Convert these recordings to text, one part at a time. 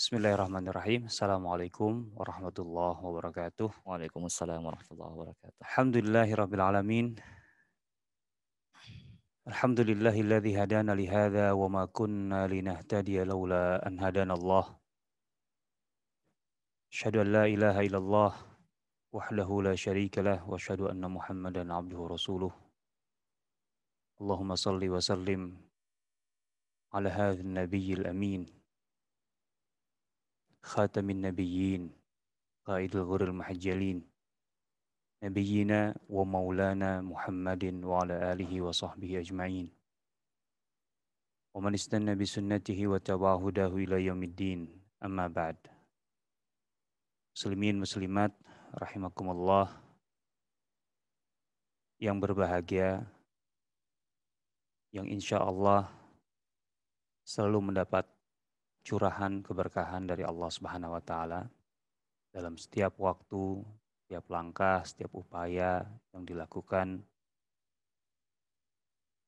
Bismillahirrahmanirrahim. Assalamualaikum warahmatullahi wabarakatuh. Waalaikumsalam warahmatullahi wabarakatuh. Alhamdulillahirabbil alamin. Alhamdulillahilladzi hadana li hadza wa ma kunna linahtadiya laula an hadana Allah. Asyhadu an la ilaha illallah wahdahu la syarika lah wa asyhadu anna Muhammadan abduhu rasuluh. Allahumma salli wa sallim ala على nabiyyil amin. الأمين khatamin nabiyyin qaidul ghurul mahjalin nabiyyina wa maulana Muhammadin wa ala alihi wa sahbihi ajma'in wa man istanna bi sunnatihi wa tawahudahu ila yaumiddin amma ba'd muslimin muslimat rahimakumullah yang berbahagia yang insya Allah selalu mendapat curahan keberkahan dari Allah Subhanahu wa taala dalam setiap waktu, setiap langkah, setiap upaya yang dilakukan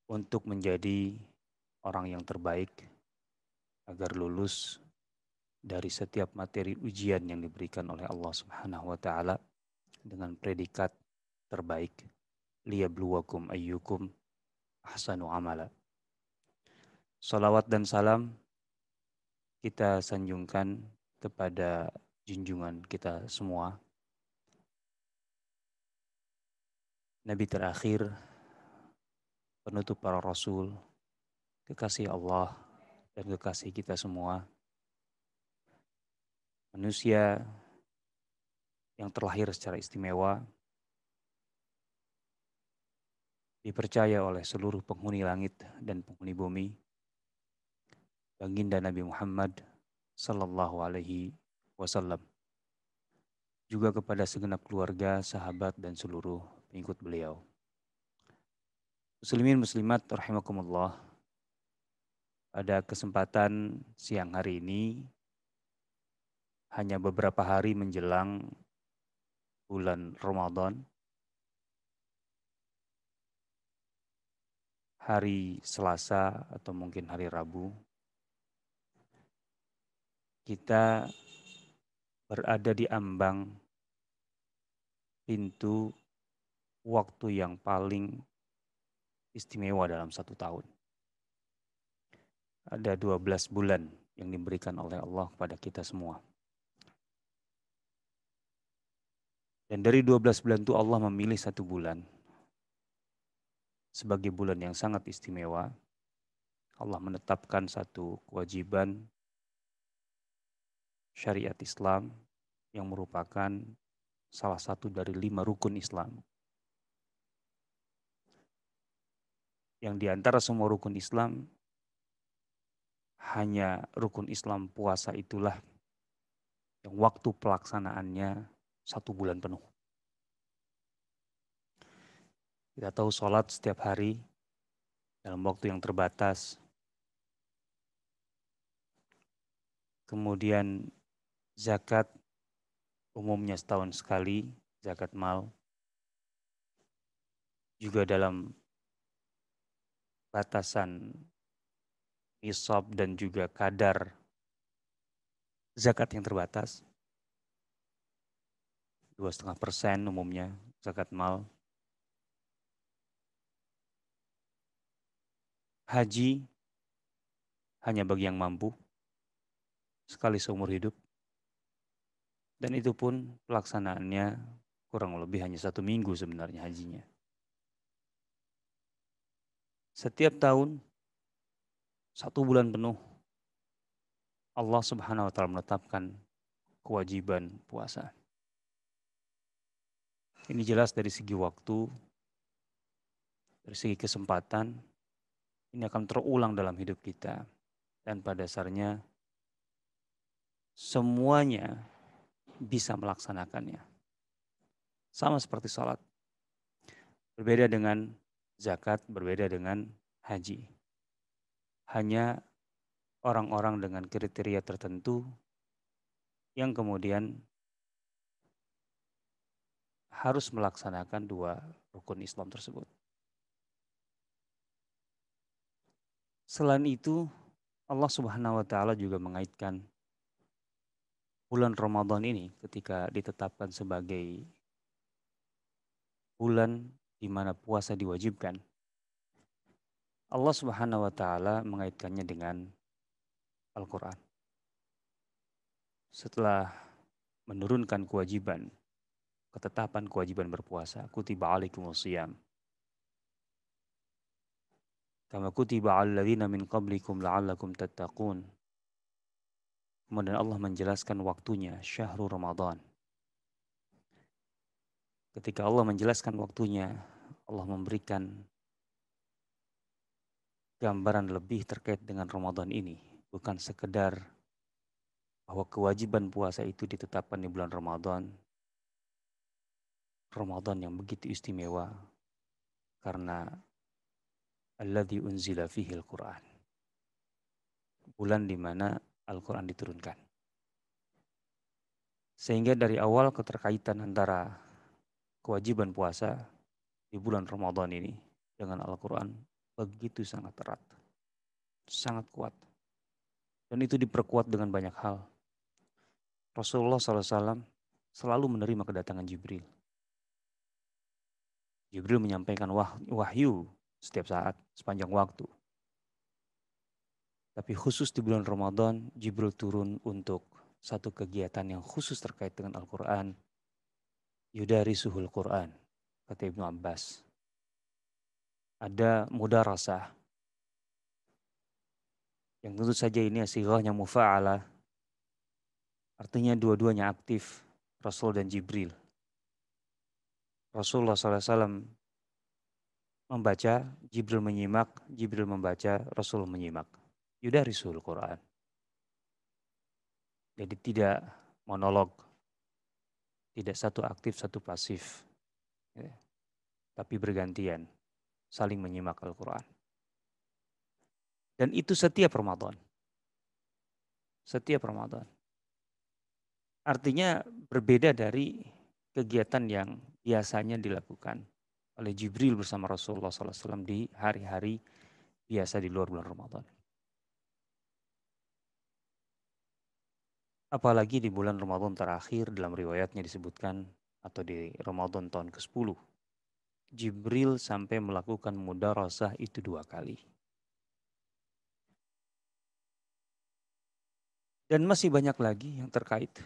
untuk menjadi orang yang terbaik agar lulus dari setiap materi ujian yang diberikan oleh Allah Subhanahu wa taala dengan predikat terbaik liyabluwakum ayyukum ahsanu amala. Salawat dan salam kita sanjungkan kepada junjungan kita semua. Nabi terakhir, penutup para rasul, kekasih Allah dan kekasih kita semua. Manusia yang terlahir secara istimewa dipercaya oleh seluruh penghuni langit dan penghuni bumi baginda Nabi Muhammad Sallallahu Alaihi Wasallam. Juga kepada segenap keluarga, sahabat, dan seluruh pengikut beliau. Muslimin muslimat rahimakumullah. Pada kesempatan siang hari ini hanya beberapa hari menjelang bulan Ramadan hari Selasa atau mungkin hari Rabu kita berada di ambang pintu waktu yang paling istimewa dalam satu tahun. Ada 12 bulan yang diberikan oleh Allah kepada kita semua. Dan dari 12 bulan itu Allah memilih satu bulan sebagai bulan yang sangat istimewa. Allah menetapkan satu kewajiban syariat Islam yang merupakan salah satu dari lima rukun Islam. Yang di antara semua rukun Islam, hanya rukun Islam puasa itulah yang waktu pelaksanaannya satu bulan penuh. Kita tahu sholat setiap hari dalam waktu yang terbatas. Kemudian zakat umumnya setahun sekali, zakat mal. Juga dalam batasan isop dan juga kadar zakat yang terbatas. 2,5 persen umumnya zakat mal. Haji hanya bagi yang mampu, sekali seumur hidup. Dan itu pun pelaksanaannya kurang lebih hanya satu minggu sebenarnya hajinya. Setiap tahun, satu bulan penuh, Allah subhanahu wa ta'ala menetapkan kewajiban puasa. Ini jelas dari segi waktu, dari segi kesempatan, ini akan terulang dalam hidup kita. Dan pada dasarnya, semuanya bisa melaksanakannya. Sama seperti sholat. Berbeda dengan zakat, berbeda dengan haji. Hanya orang-orang dengan kriteria tertentu yang kemudian harus melaksanakan dua rukun Islam tersebut. Selain itu, Allah Subhanahu wa taala juga mengaitkan bulan Ramadan ini ketika ditetapkan sebagai bulan di mana puasa diwajibkan, Allah Subhanahu wa taala mengaitkannya dengan Al-Qur'an. Setelah menurunkan kewajiban, ketetapan kewajiban berpuasa, kutiba alaikumus siyam. Kama kutiba alladzina min qablikum la'allakum tattaqun Kemudian Allah menjelaskan waktunya, syahrul Ramadan. Ketika Allah menjelaskan waktunya, Allah memberikan gambaran lebih terkait dengan Ramadan ini. Bukan sekedar bahwa kewajiban puasa itu ditetapkan di bulan Ramadan. Ramadan yang begitu istimewa karena Allah unzila fiil Quran. Bulan di mana Al-Quran diturunkan. Sehingga dari awal keterkaitan antara kewajiban puasa di bulan Ramadan ini dengan Al-Quran begitu sangat erat, sangat kuat. Dan itu diperkuat dengan banyak hal. Rasulullah SAW selalu menerima kedatangan Jibril. Jibril menyampaikan wahyu setiap saat, sepanjang waktu. Tapi khusus di bulan Ramadan, Jibril turun untuk satu kegiatan yang khusus terkait dengan Al-Quran. Yudari suhul Quran, kata Ibnu Abbas. Ada rasa. Yang tentu saja ini sigahnya mufa'ala. Artinya dua-duanya aktif, Rasul dan Jibril. Rasulullah SAW membaca, Jibril menyimak, Jibril membaca, Rasul menyimak yudarisul Quran. Jadi tidak monolog, tidak satu aktif, satu pasif, ya, tapi bergantian, saling menyimak Al-Quran. Dan itu setiap Ramadan. Setiap Ramadan. Artinya berbeda dari kegiatan yang biasanya dilakukan oleh Jibril bersama Rasulullah SAW di hari-hari biasa di luar bulan Ramadan. Apalagi di bulan Ramadan terakhir dalam riwayatnya disebutkan atau di Ramadan tahun ke-10. Jibril sampai melakukan mudarasah itu dua kali. Dan masih banyak lagi yang terkait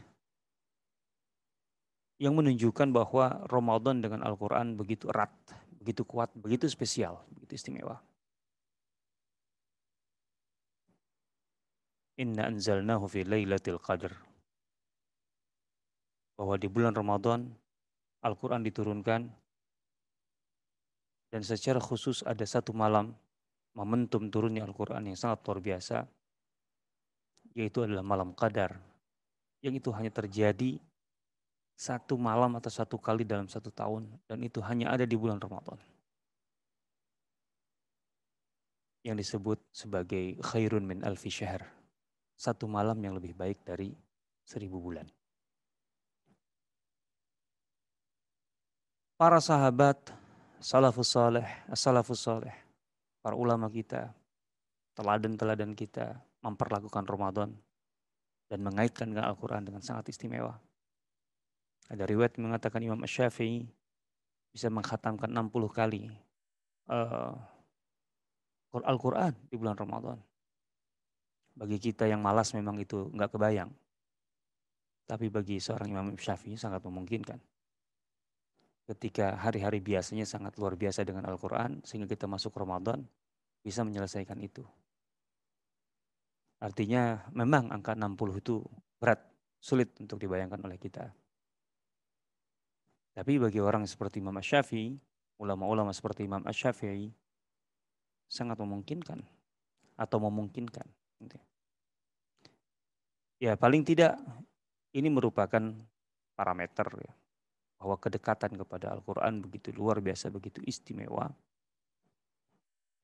yang menunjukkan bahwa Ramadan dengan Al-Quran begitu erat, begitu kuat, begitu spesial, begitu istimewa. Inna anzalnahu fi lailatul qadr. Bahwa di bulan Ramadan Al-Qur'an diturunkan dan secara khusus ada satu malam momentum turunnya Al-Qur'an yang sangat luar biasa yaitu adalah malam Qadar yang itu hanya terjadi satu malam atau satu kali dalam satu tahun dan itu hanya ada di bulan Ramadan. Yang disebut sebagai khairun min alfi syahr satu malam yang lebih baik dari seribu bulan. Para sahabat, salafus saleh, salafus saleh, para ulama kita, teladan-teladan kita memperlakukan Ramadan dan mengaitkan dengan Al-Quran dengan sangat istimewa. Ada riwayat mengatakan Imam Syafi'i bisa mengkhatamkan 60 kali uh, Al-Quran di bulan Ramadan. Bagi kita yang malas memang itu nggak kebayang. Tapi bagi seorang Imam Syafi'i sangat memungkinkan. Ketika hari-hari biasanya sangat luar biasa dengan Al-Quran, sehingga kita masuk Ramadan, bisa menyelesaikan itu. Artinya memang angka 60 itu berat, sulit untuk dibayangkan oleh kita. Tapi bagi orang seperti Imam Syafi'i, ulama-ulama seperti Imam Syafi'i sangat memungkinkan atau memungkinkan. Ya, paling tidak ini merupakan parameter ya, bahwa kedekatan kepada Al-Qur'an begitu luar biasa, begitu istimewa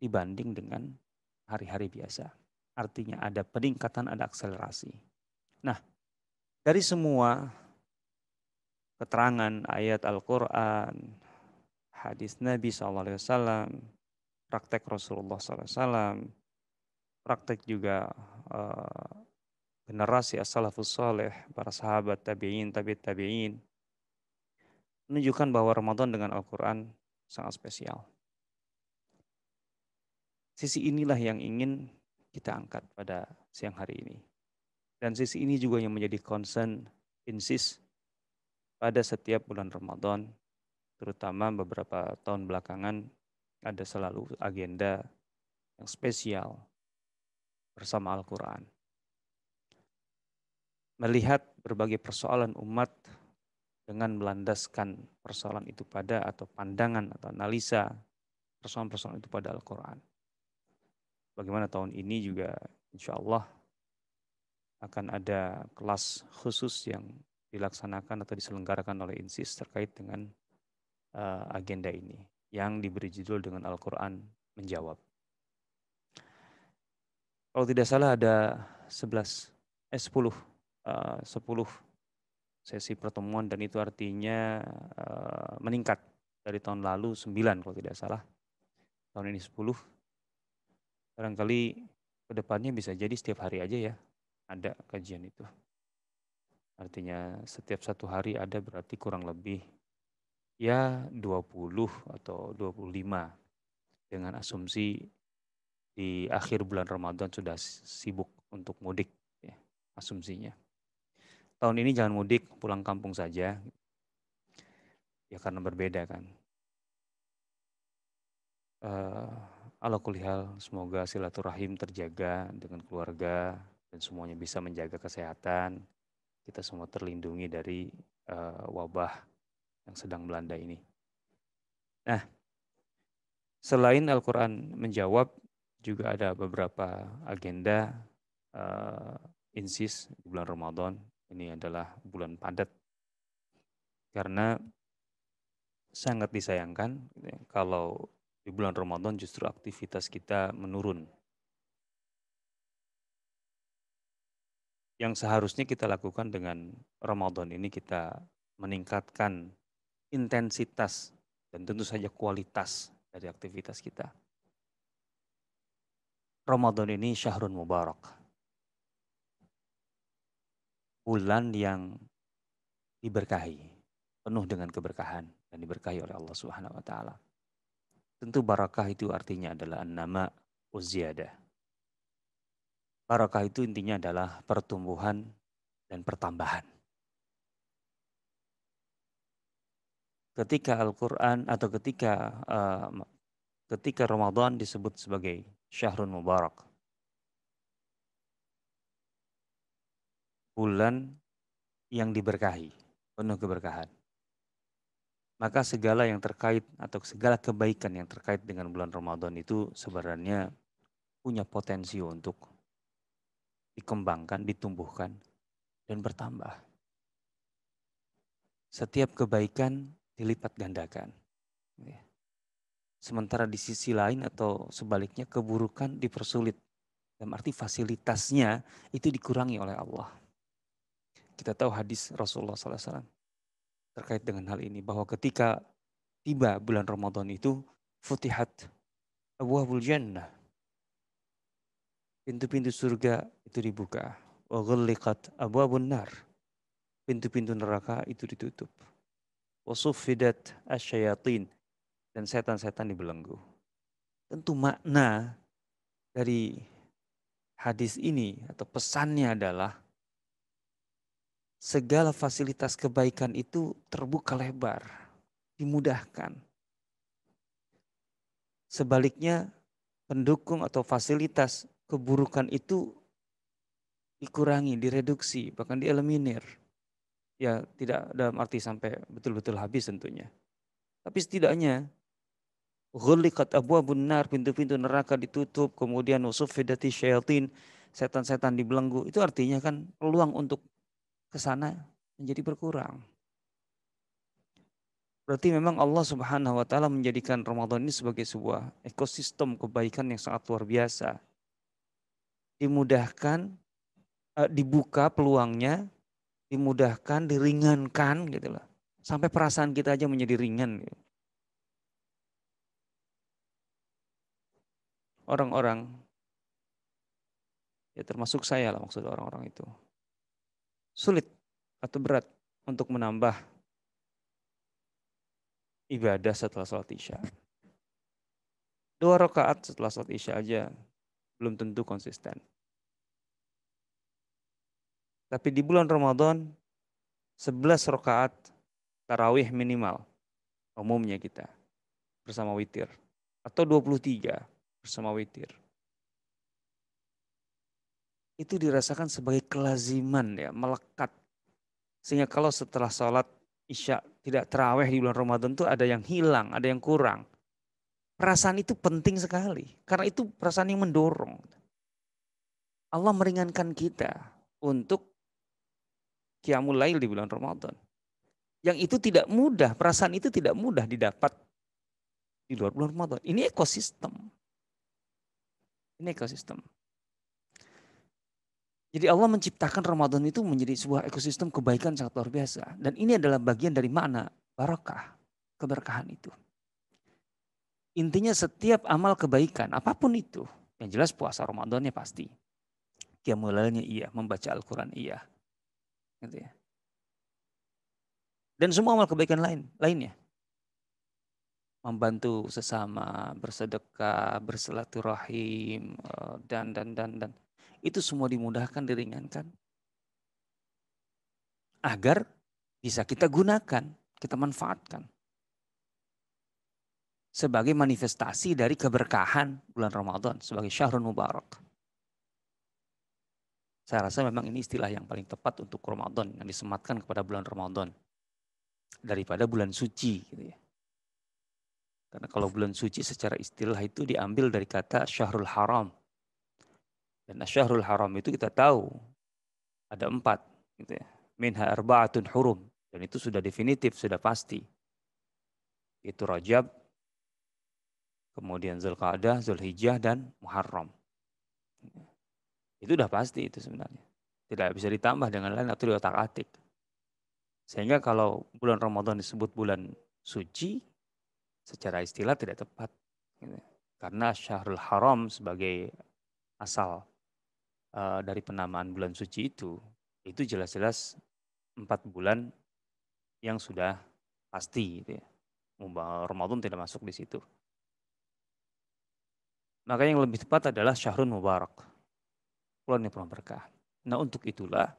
dibanding dengan hari-hari biasa. Artinya ada peningkatan, ada akselerasi. Nah, dari semua keterangan ayat Al-Qur'an, hadis Nabi SAW, praktek Rasulullah SAW, praktek juga eh, generasi as-salafus salih, para sahabat tabi'in, tabi' tabi'in, menunjukkan bahwa Ramadan dengan Al-Quran sangat spesial. Sisi inilah yang ingin kita angkat pada siang hari ini. Dan sisi ini juga yang menjadi concern, insis pada setiap bulan Ramadan, terutama beberapa tahun belakangan, ada selalu agenda yang spesial bersama Al-Quran melihat berbagai persoalan umat dengan melandaskan persoalan itu pada atau pandangan atau analisa persoalan-persoalan itu pada Al-Quran. Bagaimana tahun ini juga insya Allah akan ada kelas khusus yang dilaksanakan atau diselenggarakan oleh INSIS terkait dengan eh, agenda ini yang diberi judul dengan Al-Quran menjawab. Kalau tidak salah ada 11, eh 10 Eh, sepuluh 10 sesi pertemuan dan itu artinya eh, meningkat dari tahun lalu 9 kalau tidak salah. Tahun ini 10. Barangkali ke depannya bisa jadi setiap hari aja ya ada kajian itu. Artinya setiap satu hari ada berarti kurang lebih ya 20 atau 25 dengan asumsi di akhir bulan Ramadan sudah sibuk untuk mudik ya, asumsinya tahun ini jangan mudik, pulang kampung saja. Ya karena berbeda kan. Uh, eh, ala kulihal, semoga silaturahim terjaga dengan keluarga dan semuanya bisa menjaga kesehatan. Kita semua terlindungi dari uh, wabah yang sedang melanda ini. Nah, selain Al-Quran menjawab, juga ada beberapa agenda uh, insis di bulan Ramadan ini adalah bulan padat. Karena sangat disayangkan gitu ya, kalau di bulan Ramadan justru aktivitas kita menurun. Yang seharusnya kita lakukan dengan Ramadan ini kita meningkatkan intensitas dan tentu saja kualitas dari aktivitas kita. Ramadan ini syahrun mubarak bulan yang diberkahi, penuh dengan keberkahan dan diberkahi oleh Allah Subhanahu wa taala. Tentu barakah itu artinya adalah nama uziyadah. Barakah itu intinya adalah pertumbuhan dan pertambahan. Ketika Al-Qur'an atau ketika uh, ketika Ramadan disebut sebagai syahrul mubarak, bulan yang diberkahi, penuh keberkahan. Maka segala yang terkait atau segala kebaikan yang terkait dengan bulan Ramadan itu sebenarnya punya potensi untuk dikembangkan, ditumbuhkan, dan bertambah. Setiap kebaikan dilipat gandakan. Sementara di sisi lain atau sebaliknya keburukan dipersulit. Dalam arti fasilitasnya itu dikurangi oleh Allah kita tahu hadis Rasulullah SAW terkait dengan hal ini bahwa ketika tiba bulan Ramadan itu futihat abwabul jannah pintu-pintu surga itu dibuka wa ghalliqat abwabun nar pintu-pintu neraka itu ditutup wa sufidat asyayatin dan setan-setan dibelenggu tentu makna dari hadis ini atau pesannya adalah segala fasilitas kebaikan itu terbuka lebar, dimudahkan. Sebaliknya, pendukung atau fasilitas keburukan itu dikurangi, direduksi, bahkan dieliminir. Ya, tidak dalam arti sampai betul-betul habis tentunya. Tapi setidaknya ghuliqat abwabun benar pintu-pintu neraka ditutup, kemudian usuf usufidati syaitin, setan-setan dibelenggu. Itu artinya kan peluang untuk ke sana menjadi berkurang. Berarti memang Allah Subhanahu wa taala menjadikan Ramadan ini sebagai sebuah ekosistem kebaikan yang sangat luar biasa. Dimudahkan eh, dibuka peluangnya, dimudahkan, diringankan gitu loh. Sampai perasaan kita aja menjadi ringan gitu. Orang-orang ya termasuk saya lah maksud orang-orang itu sulit atau berat untuk menambah ibadah setelah sholat isya. Dua rakaat setelah sholat isya aja belum tentu konsisten. Tapi di bulan Ramadan sebelas rakaat tarawih minimal umumnya kita bersama witir atau 23 bersama witir itu dirasakan sebagai kelaziman ya, melekat. Sehingga kalau setelah sholat isya tidak teraweh di bulan Ramadan itu ada yang hilang, ada yang kurang. Perasaan itu penting sekali karena itu perasaan yang mendorong. Allah meringankan kita untuk kiamul Lail di bulan Ramadan. Yang itu tidak mudah, perasaan itu tidak mudah didapat di luar bulan Ramadan. Ini ekosistem. Ini ekosistem. Jadi Allah menciptakan Ramadan itu menjadi sebuah ekosistem kebaikan sangat luar biasa. Dan ini adalah bagian dari mana barokah, keberkahan itu. Intinya setiap amal kebaikan, apapun itu, yang jelas puasa Ramadannya pasti. Kiamulailnya iya, membaca Al-Quran iya. Gitu ya. Dan semua amal kebaikan lain lainnya. Membantu sesama, bersedekah, bersilaturahim, eh, dan dan dan dan itu semua dimudahkan, diringankan. Agar bisa kita gunakan, kita manfaatkan. Sebagai manifestasi dari keberkahan bulan Ramadan, sebagai syahrul mubarak. Saya rasa memang ini istilah yang paling tepat untuk Ramadan, yang disematkan kepada bulan Ramadan. Daripada bulan suci. Gitu ya. Karena kalau bulan suci secara istilah itu diambil dari kata syahrul haram, dan Asyahrul Haram itu kita tahu ada empat. Gitu ya. Minha arba'atun hurum. Dan itu sudah definitif, sudah pasti. Itu Rajab, kemudian Zulqa'dah, Zulhijjah, dan Muharram. Itu sudah pasti itu sebenarnya. Tidak bisa ditambah dengan lain atau diotak atik. Sehingga kalau bulan Ramadan disebut bulan suci, secara istilah tidak tepat. Gitu ya. Karena syahrul haram sebagai asal Eh, dari penamaan bulan suci itu, itu jelas-jelas empat bulan yang sudah pasti. Gitu ya. Ramadan tidak masuk di situ. Maka yang lebih tepat adalah syahrun mubarak. Bulan yang penuh berkah. Nah untuk itulah,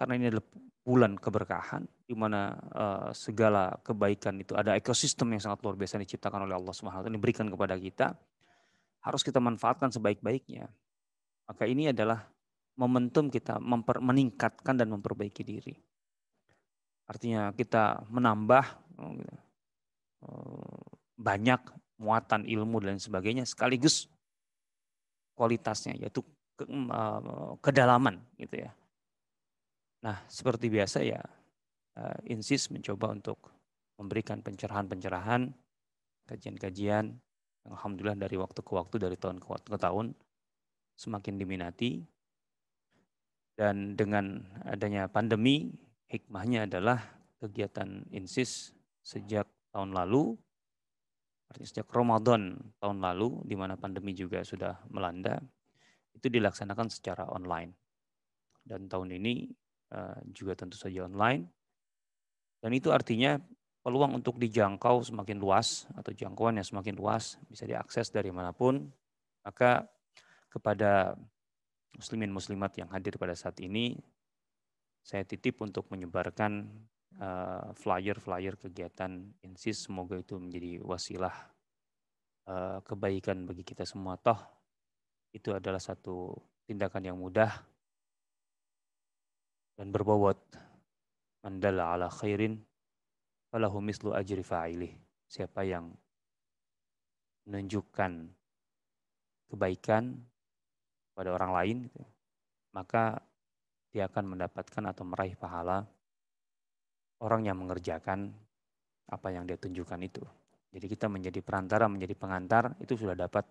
karena ini adalah bulan keberkahan, di mana uh, segala kebaikan itu ada ekosistem yang sangat luar biasa diciptakan oleh Allah Subhanahu Wa Taala diberikan kepada kita, harus kita manfaatkan sebaik-baiknya. Maka ini adalah momentum kita memper, meningkatkan dan memperbaiki diri. Artinya kita menambah oh, gitu, oh, banyak muatan ilmu dan sebagainya sekaligus kualitasnya yaitu ke, eh, kedalaman gitu ya. Nah, seperti biasa ya eh, Insis mencoba untuk memberikan pencerahan-pencerahan, kajian-kajian alhamdulillah dari waktu ke waktu dari tahun ke, tahun ke tahun semakin diminati dan dengan adanya pandemi hikmahnya adalah kegiatan insis sejak tahun lalu artinya sejak Ramadan tahun lalu di mana pandemi juga sudah melanda itu dilaksanakan secara online dan tahun ini eh, juga tentu saja online dan itu artinya peluang untuk dijangkau semakin luas atau jangkauan yang semakin luas bisa diakses dari manapun maka kepada muslimin muslimat yang hadir pada saat ini saya titip untuk menyebarkan eh, flyer-flyer uh, kegiatan INSIS semoga itu menjadi wasilah uh, kebaikan bagi kita semua toh itu adalah satu tindakan yang mudah dan berbobot mandala ala khairin falahu mislu ajri fa'ilih siapa yang menunjukkan kebaikan pada orang lain, gitu, maka dia akan mendapatkan atau meraih pahala orang yang mengerjakan apa yang dia tunjukkan itu. Jadi kita menjadi perantara, menjadi pengantar itu sudah dapat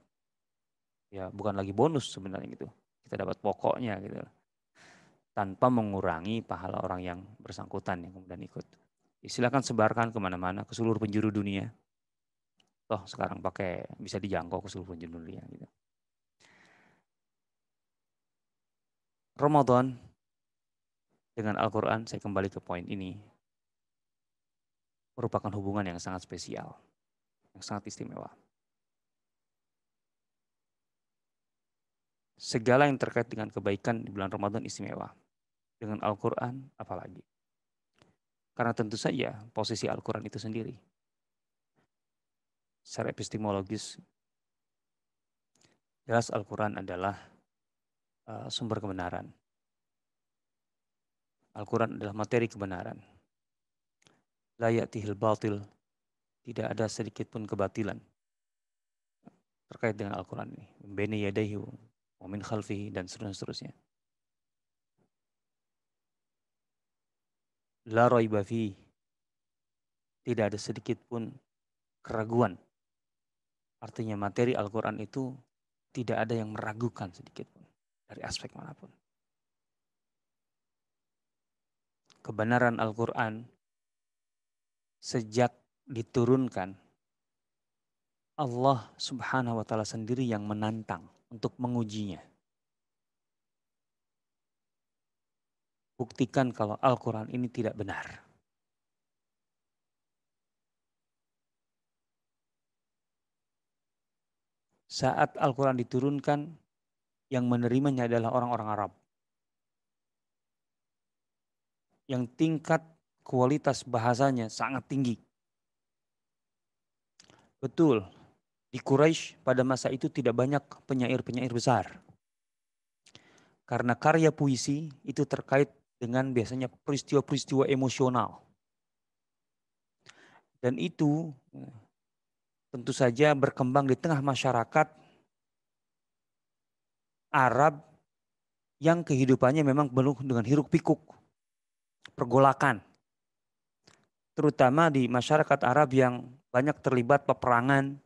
ya bukan lagi bonus sebenarnya gitu. Kita dapat pokoknya gitu. Tanpa mengurangi pahala orang yang bersangkutan yang kemudian ikut. Silahkan sebarkan kemana-mana ke seluruh penjuru dunia. Toh sekarang pakai bisa dijangkau ke seluruh penjuru dunia gitu. Ramadan dengan Al-Quran, saya kembali ke poin ini, merupakan hubungan yang sangat spesial, yang sangat istimewa. Segala yang terkait dengan kebaikan di bulan Ramadan istimewa. Dengan Al-Quran apalagi. Karena tentu saja posisi Al-Quran itu sendiri. Secara epistemologis, jelas Al-Quran adalah Eh, sumber kebenaran. Al-Quran adalah materi kebenaran. Layak tihil batil. Tidak ada sedikit pun kebatilan terkait dengan Al-Quran ini. Mbeni yadayhu, mumin min khalfihi dan seterusnya. La bafi, Tidak ada sedikit pun keraguan. Artinya materi Al-Quran itu tidak ada yang meragukan sedikit dari aspek manapun. Kebenaran Al-Quran sejak diturunkan, Allah subhanahu wa ta'ala sendiri yang menantang untuk mengujinya. Buktikan kalau Al-Quran ini tidak benar. Saat Al-Quran diturunkan, yang menerimanya adalah orang-orang Arab. Yang tingkat kualitas bahasanya sangat tinggi. Betul, di Quraisy pada masa itu tidak banyak penyair-penyair besar. Karena karya puisi itu terkait dengan biasanya peristiwa-peristiwa emosional. Dan itu tentu saja berkembang di tengah masyarakat Arab yang kehidupannya memang penuh dengan hiruk pikuk, pergolakan. Terutama di masyarakat Arab yang banyak terlibat peperangan.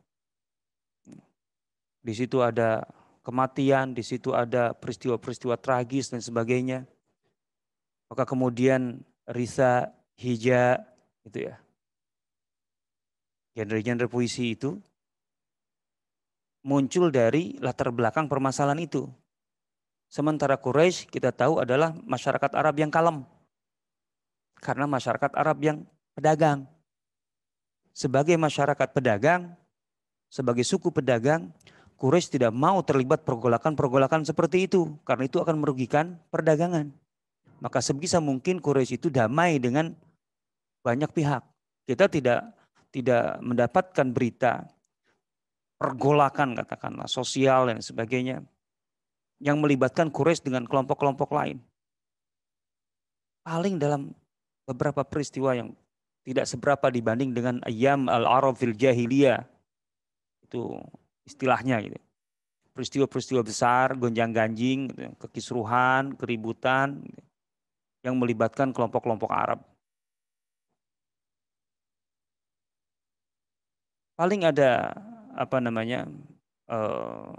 Di situ ada kematian, di situ ada peristiwa-peristiwa tragis dan sebagainya. Maka kemudian Risa, Hija, gitu ya. Genre-genre puisi itu muncul dari latar belakang permasalahan itu. Sementara Quraisy kita tahu adalah masyarakat Arab yang kalem. Karena masyarakat Arab yang pedagang. Sebagai masyarakat pedagang, sebagai suku pedagang, Quraisy tidak mau terlibat pergolakan-pergolakan seperti itu karena itu akan merugikan perdagangan. Maka sebisa mungkin Quraisy itu damai dengan banyak pihak. Kita tidak tidak mendapatkan berita pergolakan katakanlah sosial dan sebagainya yang melibatkan Quraisy dengan kelompok-kelompok lain. Paling dalam beberapa peristiwa yang tidak seberapa dibanding dengan ayam al-arab fil jahiliyah. Itu istilahnya gitu. Peristiwa-peristiwa besar, gonjang-ganjing, gitu, kekisruhan, keributan gitu, yang melibatkan kelompok-kelompok Arab. Paling ada apa namanya? Eh,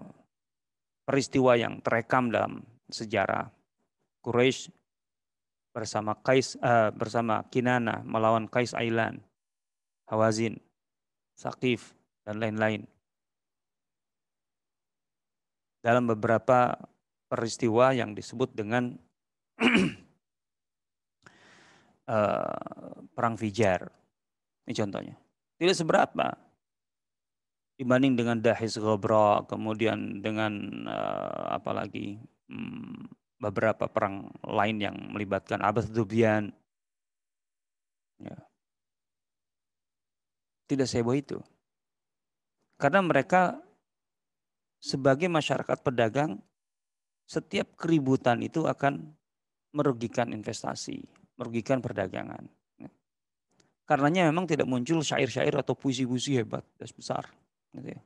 peristiwa yang terekam dalam sejarah. Quraisy bersama Kais uh, eh, bersama Kinana melawan Kais Ailan, Hawazin, Saqif dan lain-lain. Dalam beberapa peristiwa yang disebut dengan uh, perang Fijar. Ini contohnya. Tidak seberapa, dibanding dengan dahis gobro, kemudian dengan uh, eh, apalagi hmm, beberapa perang lain yang melibatkan abad ke Ya. Tidak seheboh itu. Karena mereka sebagai masyarakat pedagang, setiap keributan itu akan merugikan investasi, merugikan perdagangan. Ya. Karenanya memang tidak muncul syair-syair atau puisi-puisi hebat, besar Gitu ya.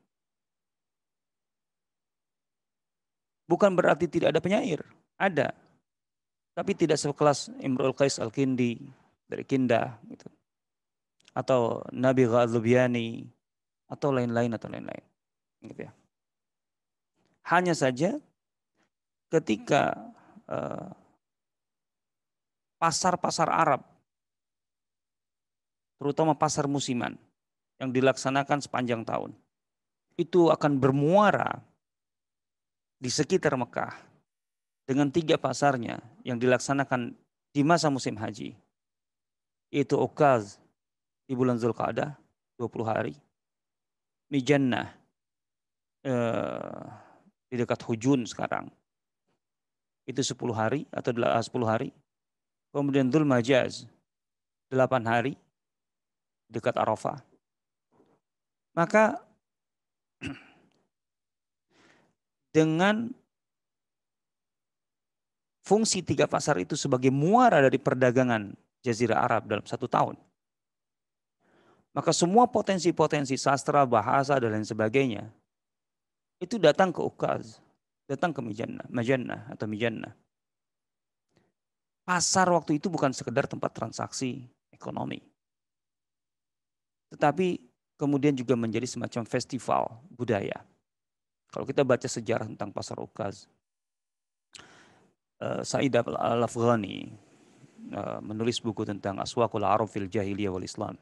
Bukan berarti tidak ada penyair, ada. Tapi tidak sekelas Imrul Qais Al-Kindi dari Kinda gitu. Atau Nabi Ghazlubiani atau lain-lain atau lain-lain. Gitu ya. Hanya saja ketika eh, pasar-pasar uh, Arab terutama pasar musiman yang dilaksanakan sepanjang tahun itu akan bermuara di sekitar Mekah dengan tiga pasarnya yang dilaksanakan di masa musim haji. Itu Okaz di bulan Zulqa'dah 20 hari. Mijannah eh, di dekat Hujun sekarang. Itu 10 hari atau 10 ah, hari. Kemudian Dhul Majaz 8 hari dekat Arafah. Maka dengan fungsi tiga pasar itu sebagai muara dari perdagangan Jazirah Arab dalam satu tahun. Maka semua potensi-potensi sastra, bahasa, dan lain sebagainya itu datang ke Ukaz, datang ke Mijanna, Majanna atau Mijanna. Pasar waktu itu bukan sekedar tempat transaksi ekonomi. Tetapi kemudian juga menjadi semacam festival budaya. Kalau kita baca sejarah tentang pasar Ukaz, eh, Said Al-Afghani eh, menulis buku tentang Aswakul Arab fil Jahiliyah wal Islam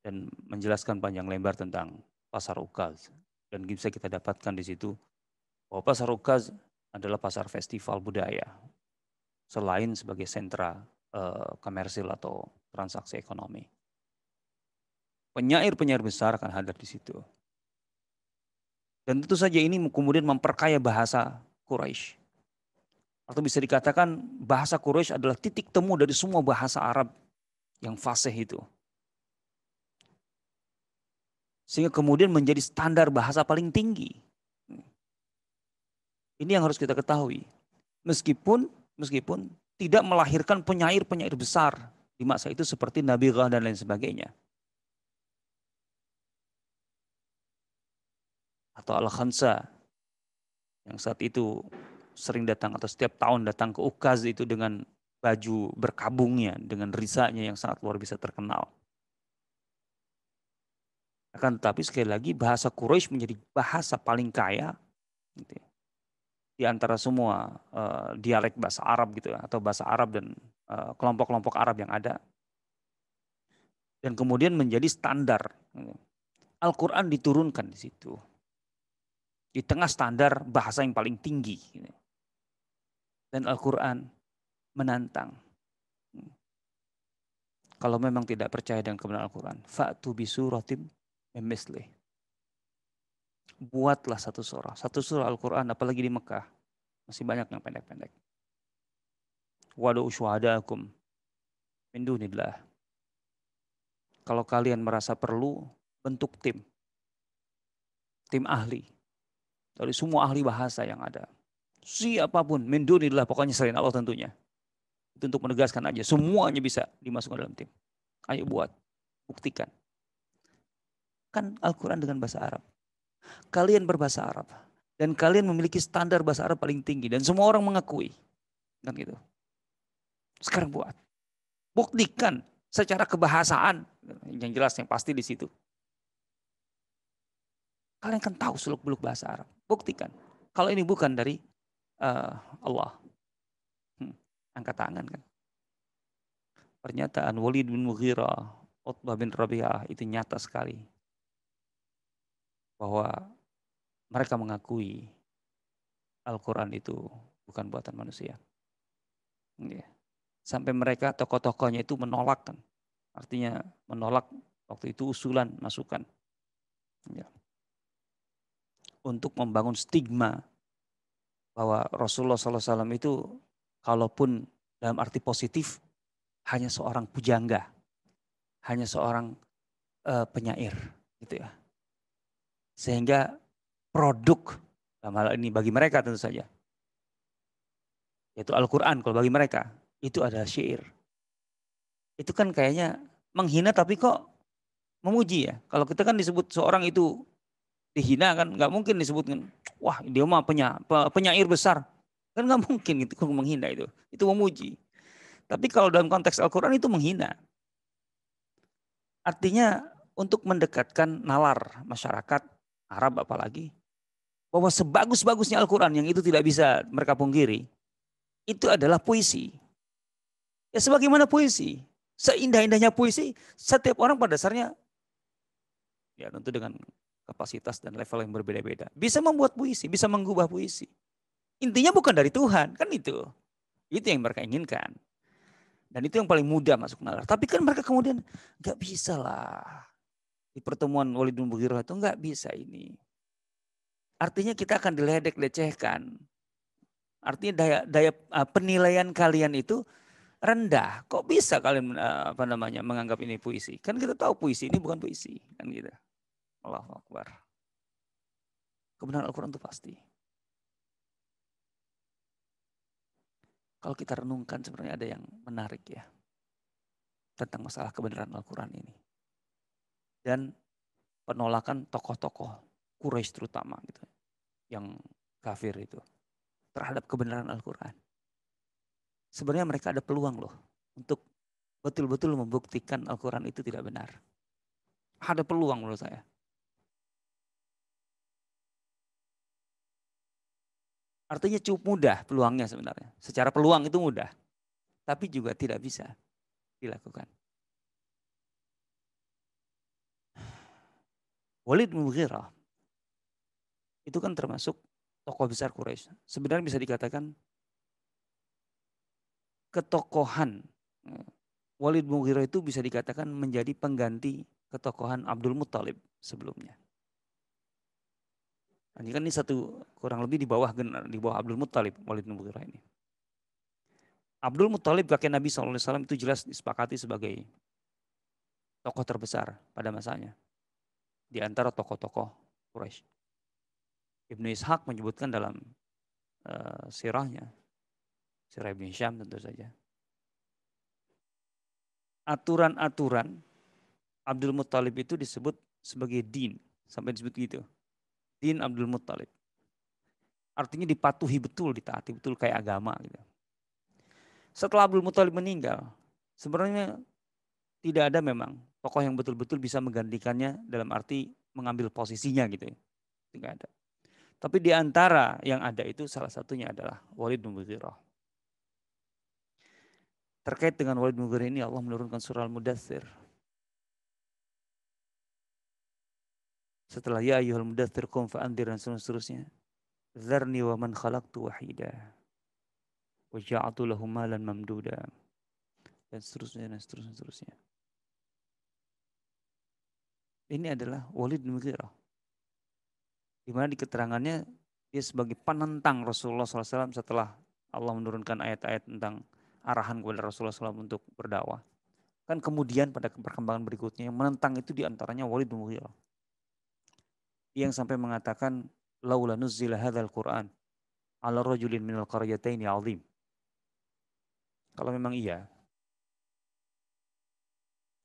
dan menjelaskan panjang lebar tentang pasar Ukaz dan bisa kita dapatkan di situ bahwa pasar Ukaz adalah pasar festival budaya selain sebagai sentra eh, komersil atau transaksi ekonomi. Penyair-penyair besar akan hadir di situ. Dan tentu saja ini kemudian memperkaya bahasa Quraisy. Atau bisa dikatakan bahasa Quraisy adalah titik temu dari semua bahasa Arab yang fasih itu. Sehingga kemudian menjadi standar bahasa paling tinggi. Ini yang harus kita ketahui. Meskipun meskipun tidak melahirkan penyair-penyair besar di masa itu seperti Nabi Ghah dan lain sebagainya. atau Al-Khansa yang saat itu sering datang atau setiap tahun datang ke Ukaz itu dengan baju berkabungnya, dengan risanya yang sangat luar biasa terkenal. Akan tetapi sekali lagi bahasa Quraisy menjadi bahasa paling kaya gitu ya, di antara semua uh, dialek bahasa Arab gitu ya, atau bahasa Arab dan eh, kelompok-kelompok uh, Arab yang ada. Dan kemudian menjadi standar. Gitu. Al-Quran diturunkan di situ di tengah standar bahasa yang paling tinggi. Gitu. Dan Al-Quran menantang. Kalau memang tidak percaya dengan kebenaran Al-Quran, fa'tu bisuratim suratim Buatlah satu surah. Satu surah Al-Quran, apalagi di Mekah. Masih banyak yang pendek-pendek. Wadu syuhada'akum min dunillah. Kalau kalian merasa perlu, bentuk tim. Tim ahli dari semua ahli bahasa yang ada. Siapapun, adalah pokoknya selain Allah tentunya. Itu untuk menegaskan aja, semuanya bisa dimasukkan dalam tim. Ayo buat, buktikan. Kan Al-Quran dengan bahasa Arab. Kalian berbahasa Arab. Dan kalian memiliki standar bahasa Arab paling tinggi. Dan semua orang mengakui. Kan gitu. Sekarang buat. Buktikan secara kebahasaan. Yang jelas, yang pasti di situ. Kalian kan tahu suluk beluk bahasa Arab. Buktikan. Kalau ini bukan dari uh, Allah. Hmm, angkat tangan kan. Pernyataan Walid bin Mughirah, Utbah bin Rabi'ah itu nyata sekali. Bahwa mereka mengakui Al-Quran itu bukan buatan manusia. Iya. Sampai mereka tokoh-tokohnya itu menolak kan. Artinya menolak waktu itu usulan masukan. Iya untuk membangun stigma bahwa Rasulullah SAW itu kalaupun dalam arti positif hanya seorang pujangga, hanya seorang uh, penyair, gitu ya. Sehingga produk dalam hal ini bagi mereka tentu saja, yaitu Al-Quran kalau bagi mereka itu adalah syair. Itu kan kayaknya menghina tapi kok memuji ya. Kalau kita kan disebut seorang itu dihina kan nggak mungkin disebutkan wah dia mah penya, penyair besar kan nggak mungkin itu menghina itu itu memuji tapi kalau dalam konteks Al-Quran itu menghina artinya untuk mendekatkan nalar masyarakat Arab apalagi bahwa sebagus-bagusnya Al-Quran yang itu tidak bisa mereka pungkiri itu adalah puisi ya sebagaimana puisi seindah-indahnya puisi setiap orang pada dasarnya ya tentu dengan kapasitas dan level yang berbeda-beda. Bisa membuat puisi, bisa mengubah puisi. Intinya bukan dari Tuhan, kan itu. Itu yang mereka inginkan. Dan itu yang paling mudah masuk nalar. Tapi kan mereka kemudian nggak bisa lah. Di pertemuan Walidun bin itu nggak bisa ini. Artinya kita akan diledek lecehkan. Artinya daya daya ah, penilaian kalian itu rendah. Kok bisa kalian ah, apa namanya menganggap ini puisi? Kan kita tahu puisi ini bukan puisi, kan gitu. Allah Akbar. Kebenaran Al-Quran itu pasti. Kalau kita renungkan sebenarnya ada yang menarik ya. Tentang masalah kebenaran Al-Quran ini. Dan penolakan tokoh-tokoh Quraisy terutama gitu. Yang kafir itu. Terhadap kebenaran Al-Quran. Sebenarnya mereka ada peluang loh. Untuk betul-betul membuktikan Al-Quran itu tidak benar. Ada peluang menurut saya. Artinya cukup mudah peluangnya sebenarnya. Secara peluang itu mudah. Tapi juga tidak bisa dilakukan. Walid Mughirah itu kan termasuk tokoh besar Quraisy. Sebenarnya bisa dikatakan ketokohan eh, Walid Mughirah itu bisa dikatakan menjadi pengganti ketokohan Abdul Muthalib sebelumnya. Ini kan ini satu kurang lebih di bawah di bawah Abdul Muthalib Walid bin Mughirah ini. Abdul Muthalib kakek Nabi SAW itu jelas disepakati sebagai tokoh terbesar pada masanya. Di antara tokoh-tokoh Quraisy. Ibnu Ishaq menyebutkan dalam uh, sirahnya, sirah Ibnu Syam tentu saja. Aturan-aturan Abdul Muthalib itu disebut sebagai din, sampai disebut gitu din Abdul Muttalib. Artinya dipatuhi betul, ditaati betul kayak agama. Gitu. Setelah Abdul Muttalib meninggal, sebenarnya tidak ada memang tokoh yang betul-betul bisa menggantikannya dalam arti mengambil posisinya gitu. Ya. Tidak ada. Tapi di antara yang ada itu salah satunya adalah Walid bin Mughirah. Terkait dengan Walid bin Mughirah ini Allah menurunkan surah Al-Mudathir Setelah ya ayyuhal mudaththir qum fa'andir dan seterusnya. zarni wa man khalaqtu wahida. Wa ja'atu lahu malan mamduda. Dan seterusnya dan seterusnya. Dan seterusnya. Ini adalah Walid bin Mughirah. Di mana di keterangannya dia sebagai penentang Rasulullah SAW setelah Allah menurunkan ayat-ayat tentang arahan kepada Rasulullah SAW untuk berdakwah. Kan kemudian pada perkembangan berikutnya yang menentang itu diantaranya Walid bin Mughirah yang sampai mengatakan laula nuzzila hadzal Qur'an ala rajulin minal qaryataini azim. Kalau memang iya,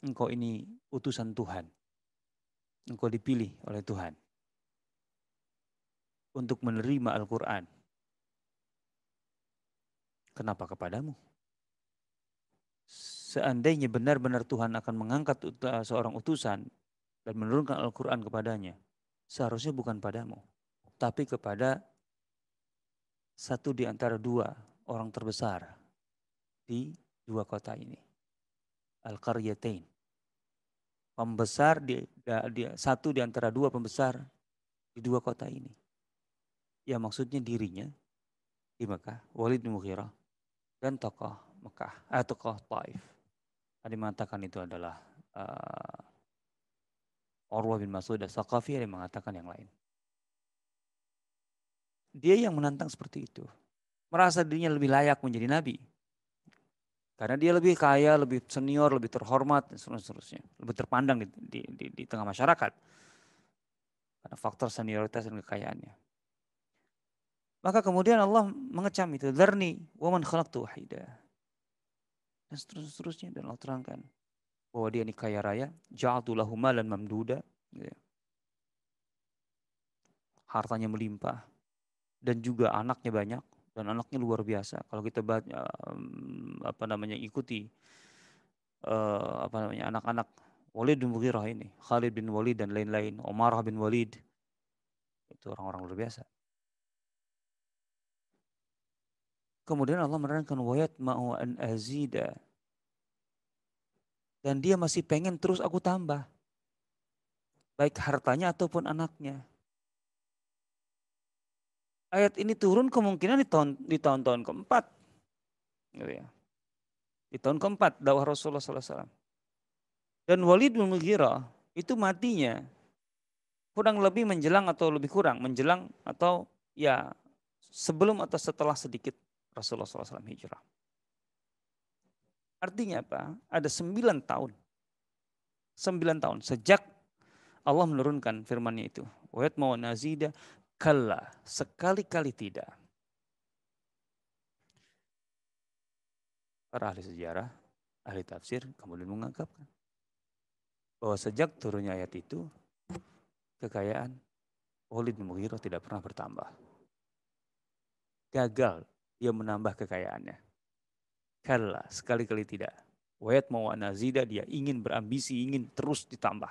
engkau ini utusan Tuhan. Engkau dipilih oleh Tuhan untuk menerima Al-Quran. Kenapa kepadamu? Seandainya benar-benar Tuhan akan mengangkat uh, seorang utusan dan menurunkan Al-Quran kepadanya, seharusnya bukan padamu, tapi kepada satu di antara dua orang terbesar di dua kota ini. Al-Qaryatain. Pembesar di, di, satu di antara dua pembesar di dua kota ini. Ya maksudnya dirinya di Mekah, Walid bin Mughirah dan tokoh Mekah, eh, tokoh Taif. Tadi mengatakan itu adalah uh, Orwa bin Mas'ud Saqafi yang mengatakan yang lain. Dia yang menantang seperti itu. Merasa dirinya lebih layak menjadi nabi. Karena dia lebih kaya, lebih senior, lebih terhormat, dan seterusnya. Lebih terpandang di, di, di, di tengah masyarakat. Karena faktor senioritas dan kekayaannya. Maka kemudian Allah mengecam itu. Dharni, waman khalaqtu wahidah. Dan seterusnya. Dan Allah terangkan bahwa dia ini kaya raya, ja'altu malan mamduda, gitu ya. hartanya melimpah, dan juga anaknya banyak, dan anaknya luar biasa. Kalau kita baca, apa namanya ikuti uh, apa namanya anak-anak Walid bin Mughirah ini, Khalid bin Walid dan lain-lain, Omar bin Walid, itu orang-orang luar biasa. Kemudian Allah menerangkan wayat ma'u an azida dan dia masih pengen terus aku tambah. Baik hartanya ataupun anaknya. Ayat ini turun kemungkinan di tahun di tahun-tahun keempat. Gitu ya. Di tahun keempat dakwah Rasulullah SAW. Dan Walid bin itu matinya kurang lebih menjelang atau lebih kurang menjelang atau ya sebelum atau setelah sedikit Rasulullah SAW hijrah. Artinya apa? Ada sembilan tahun. Sembilan tahun. Sejak Allah menurunkan firmannya itu. Wahid mau nazida kalla. Sekali-kali tidak. Para ahli sejarah, ahli tafsir kemudian mengungkapkan bahwa sejak turunnya ayat itu kekayaan Walid bin Mughirah tidak pernah bertambah. Gagal ia menambah kekayaannya Kalah, sekali-kali tidak. Wayat mau Zida dia ingin berambisi, ingin terus ditambah.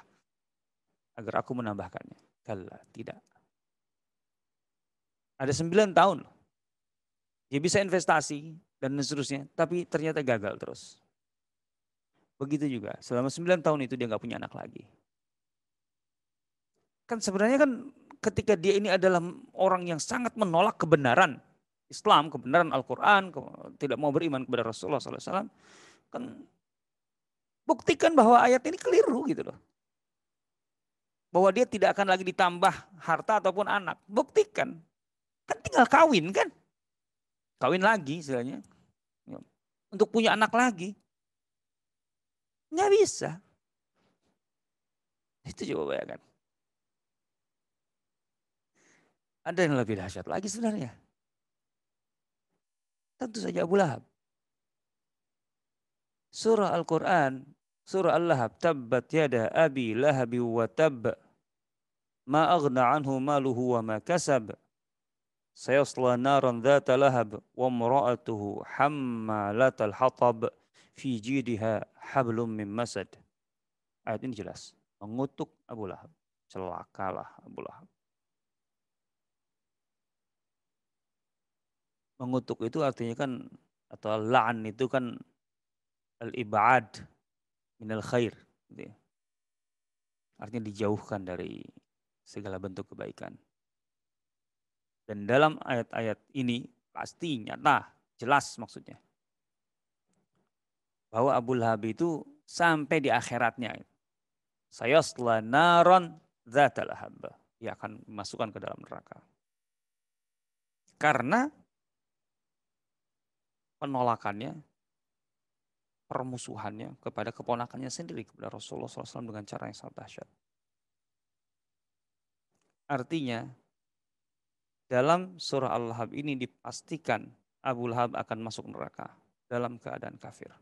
Agar aku menambahkannya. kalah tidak. Ada sembilan tahun. Dia bisa investasi dan seterusnya, tapi ternyata gagal terus. Begitu juga, selama sembilan tahun itu dia nggak punya anak lagi. Kan sebenarnya kan ketika dia ini adalah orang yang sangat menolak kebenaran, Islam, kebenaran Al-Quran, tidak mau beriman kepada Rasulullah SAW, kan buktikan bahwa ayat ini keliru gitu loh. Bahwa dia tidak akan lagi ditambah harta ataupun anak. Buktikan. Kan tinggal kawin kan. Kawin lagi istilahnya. Ya. Untuk punya anak lagi. Nggak bisa. Itu coba bayangkan. Ada yang lebih dahsyat lagi sebenarnya. Tentu saja Abu Lahab. Surah Al-Quran, surah Al-Lahab, tabbat yada abi lahabi wa tab, ma aghna anhu maluhu wa ma kasab, sayasla naran dhata lahab, wa mra'atuhu hammalatal hatab, fi jidiha hablum min masad. Ayat ini jelas, mengutuk Abu Lahab. Celakalah Abu Lahab. mengutuk itu artinya kan atau la'an itu kan al-ib'ad minal khair. Gitu ya. Artinya dijauhkan dari segala bentuk kebaikan. Dan dalam ayat-ayat ini pasti nyata, jelas maksudnya. Bahwa Abu Lahab itu sampai di akhiratnya. Saya setelah naron zatal habba. Dia akan masukkan ke dalam neraka. Karena penolakannya, permusuhannya kepada keponakannya sendiri, kepada Rasulullah SAW dengan cara yang sangat dahsyat. Artinya, dalam surah Al-Lahab ini dipastikan Abu Lahab akan masuk neraka dalam keadaan kafir.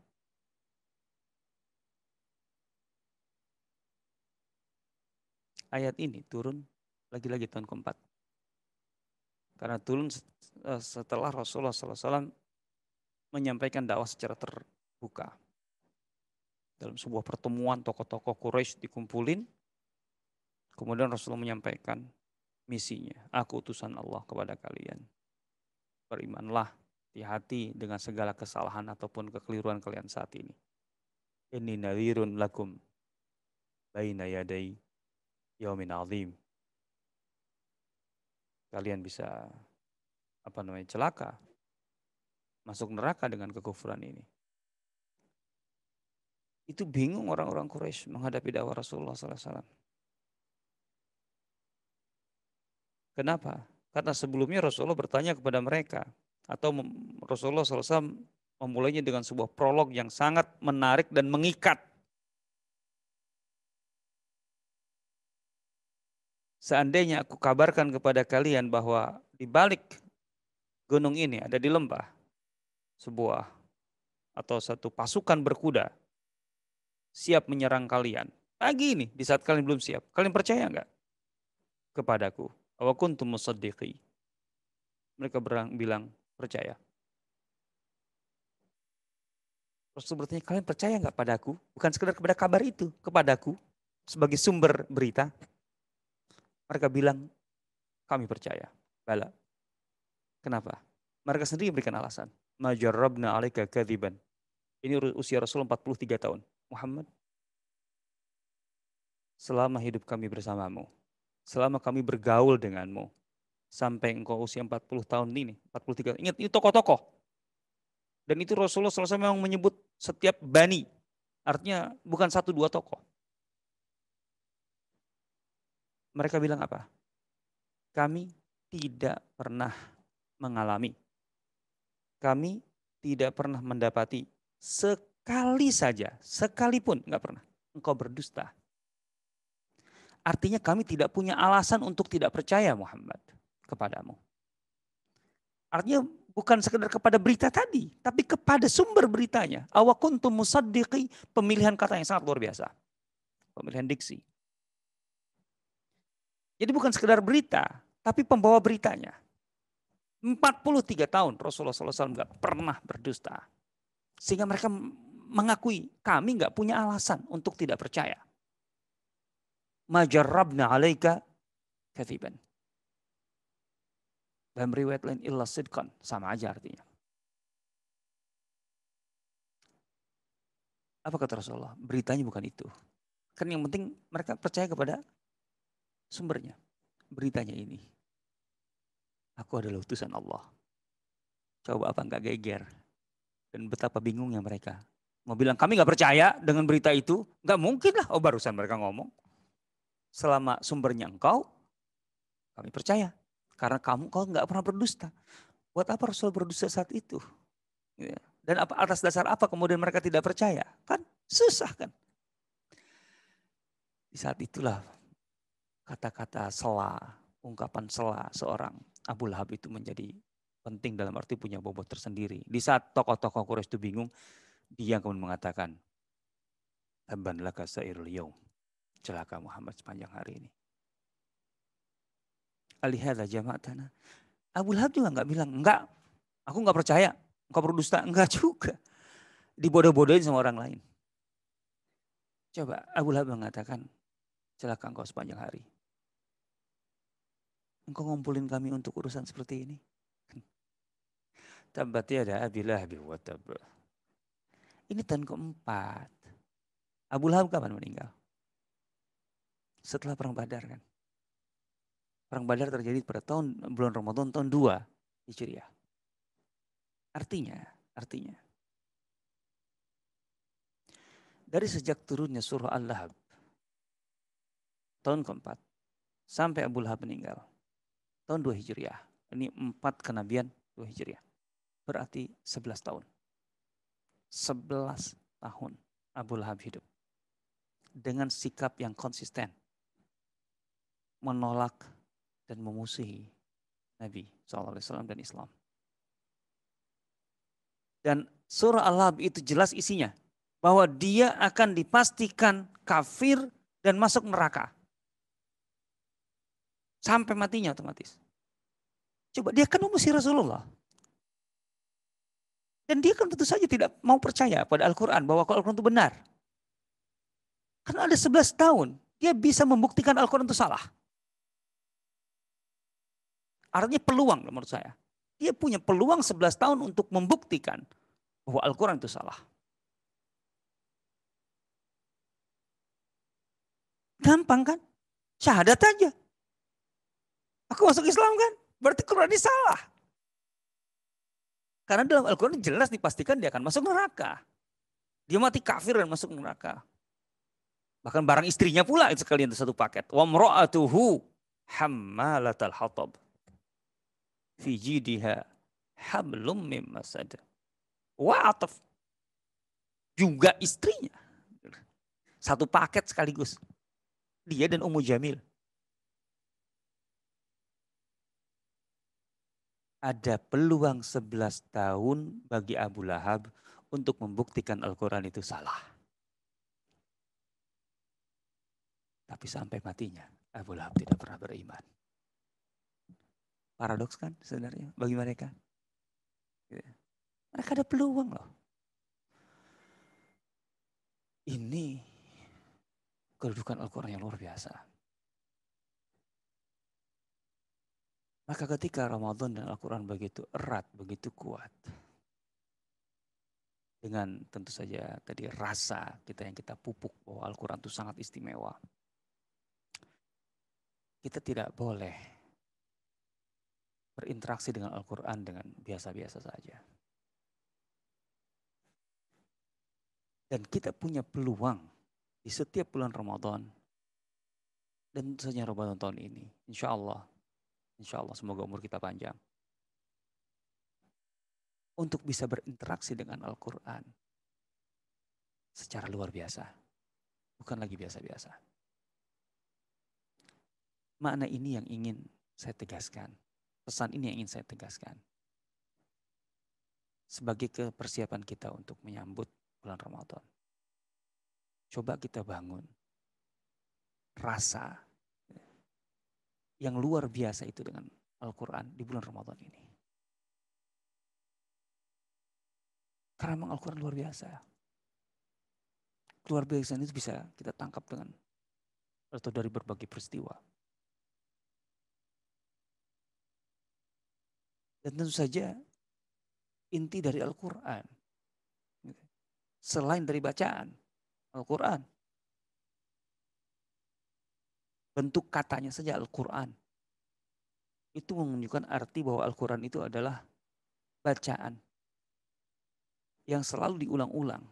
Ayat ini turun lagi-lagi tahun keempat. Karena turun eh, setelah Rasulullah SAW menyampaikan dakwah secara terbuka. Dalam sebuah pertemuan tokoh-tokoh Quraisy dikumpulin, kemudian Rasulullah menyampaikan misinya, aku utusan Allah kepada kalian. Berimanlah hati-hati dengan segala kesalahan ataupun kekeliruan kalian saat ini. Ini nadhirun lakum baina yadai yaumin azim. Kalian bisa apa namanya celaka masuk neraka dengan kekufuran ini. Itu bingung orang-orang Quraisy menghadapi dakwah Rasulullah SAW. Kenapa? Karena sebelumnya Rasulullah bertanya kepada mereka atau Rasulullah SAW memulainya dengan sebuah prolog yang sangat menarik dan mengikat. Seandainya aku kabarkan kepada kalian bahwa di balik gunung ini ada di lembah, sebuah atau satu pasukan berkuda siap menyerang kalian. Pagi ini, di saat kalian belum siap, kalian percaya enggak kepadaku? Wa musaddiqi. Mereka berang, bilang, percaya. Rasul bertanya, kalian percaya enggak padaku? Bukan sekedar kepada kabar itu, kepadaku sebagai sumber berita. Mereka bilang, kami percaya. Bala. Kenapa? Mereka sendiri berikan alasan majarrabna alaika kadiban. Ini usia Rasul 43 tahun. Muhammad, selama hidup kami bersamamu, selama kami bergaul denganmu, sampai engkau usia 40 tahun ini, 43 Ingat, ini tokoh-tokoh. Dan itu Rasulullah SAW memang menyebut setiap bani. Artinya bukan satu dua tokoh. Mereka bilang apa? Kami tidak pernah mengalami kami tidak pernah mendapati sekali saja, sekalipun nggak pernah engkau berdusta. Artinya kami tidak punya alasan untuk tidak percaya Muhammad kepadamu. Artinya bukan sekedar kepada berita tadi, tapi kepada sumber beritanya. Awakuntum musaddiqi, pemilihan kata yang sangat luar biasa. Pemilihan diksi. Jadi bukan sekedar berita, tapi pembawa beritanya. 43 tahun Rasulullah SAW nggak pernah berdusta. Sehingga mereka mengakui kami nggak punya alasan untuk tidak percaya. Majarabna alaika kathiban. Dan riwayat lain illa sidqan. Sama aja artinya. Apa kata Rasulullah? Beritanya bukan itu. Kan yang penting mereka percaya kepada sumbernya. Beritanya ini. Aku adalah utusan Allah. Coba apa enggak geger? Dan betapa bingungnya mereka. Mau bilang kami nggak percaya dengan berita itu, nggak mungkin lah. Oh barusan mereka ngomong. Selama sumbernya engkau, kami percaya. Karena kamu kau nggak pernah berdusta. Buat apa Rasul berdusta saat itu? Ya. Dan apa atas dasar apa kemudian mereka tidak percaya? Kan susah kan? Di saat itulah kata-kata selah ungkapan selah seorang Abu Lahab itu menjadi penting dalam arti punya bobot tersendiri. Di saat tokoh-tokoh Quraisy itu bingung, dia kemudian mengatakan, Taban laka sairul yaum. Celaka Muhammad sepanjang hari ini. Alihada jama'atana. Abu Lahab juga nggak bilang, enggak, aku nggak percaya, engkau berdusta. Enggak juga. Dibodoh-bodohin sama orang lain. Coba Abu Lahab mengatakan, celaka engkau sepanjang hari. Engkau ngumpulin kami untuk urusan seperti ini. Tabati ada abilah Lahab Ini tahun keempat. Abu Lahab kapan meninggal? Setelah perang Badar kan. Perang Badar terjadi pada tahun bulan Ramadan tahun 2 Hijriah. Artinya, artinya dari sejak turunnya surah Al-Lahab tahun keempat sampai Abu Lahab meninggal tahun 2 Hijriah. Ini empat kenabian 2 Hijriah. Berarti 11 tahun. 11 tahun Abu Lahab hidup. Dengan sikap yang konsisten. Menolak dan memusuhi Nabi SAW dan Islam. Dan surah Al-Lahab itu jelas isinya. Bahwa dia akan dipastikan kafir dan masuk neraka. Sampai matinya otomatis. Coba dia kan umusi Rasulullah. Dan dia kan tentu saja tidak mau percaya pada Al-Quran bahwa Al-Quran itu benar. Karena ada 11 tahun, dia bisa membuktikan Al-Quran itu salah. Artinya peluang menurut saya. Dia punya peluang 11 tahun untuk membuktikan bahwa Al-Quran itu salah. Gampang kan? Syahadat aja. Aku masuk Islam kan? Berarti Quran ini salah. Karena dalam Al-Quran jelas dipastikan dia akan masuk neraka. Dia mati kafir dan masuk neraka. Bahkan barang istrinya pula itu sekalian itu satu paket. Wa mra'atuhu hammalatal hatab. Fi jidiha hablum mim masad. Wa ataf. Juga istrinya. Satu paket sekaligus. Dia dan Ummu Jamil. ada peluang 11 tahun bagi Abu Lahab untuk membuktikan Al-Quran itu salah. Tapi sampai matinya Abu Lahab tidak pernah beriman. Paradoks kan sebenarnya bagi mereka. Iya. Mereka ada peluang loh. Ini kedudukan Al-Quran yang luar biasa. Maka ketika Ramadan dan Al-Quran begitu erat, begitu kuat. Dengan tentu saja tadi rasa kita yang kita pupuk bahwa Al-Quran itu sangat istimewa. Kita tidak boleh berinteraksi dengan Al-Quran dengan biasa-biasa saja. Dan kita punya peluang di setiap bulan Ramadan dan tentu saja Ramadan tahun ini. Insya Allah Insya Allah semoga umur kita panjang. Untuk bisa berinteraksi dengan Al-Quran secara luar biasa. Bukan lagi biasa-biasa. Makna ini yang ingin saya tegaskan. Pesan ini yang ingin saya tegaskan. Sebagai kepersiapan kita untuk menyambut bulan Ramadan. Coba kita bangun rasa yang luar biasa itu dengan Al-Quran di bulan Ramadan ini. Karena memang Al-Quran luar biasa. Luar biasa itu bisa kita tangkap dengan atau dari berbagai peristiwa. Dan tentu saja inti dari Al-Quran. Gitu. Selain dari bacaan Al-Quran, bentuk katanya saja Al-Quran. Itu menunjukkan arti bahwa Al-Quran itu adalah bacaan yang selalu diulang-ulang,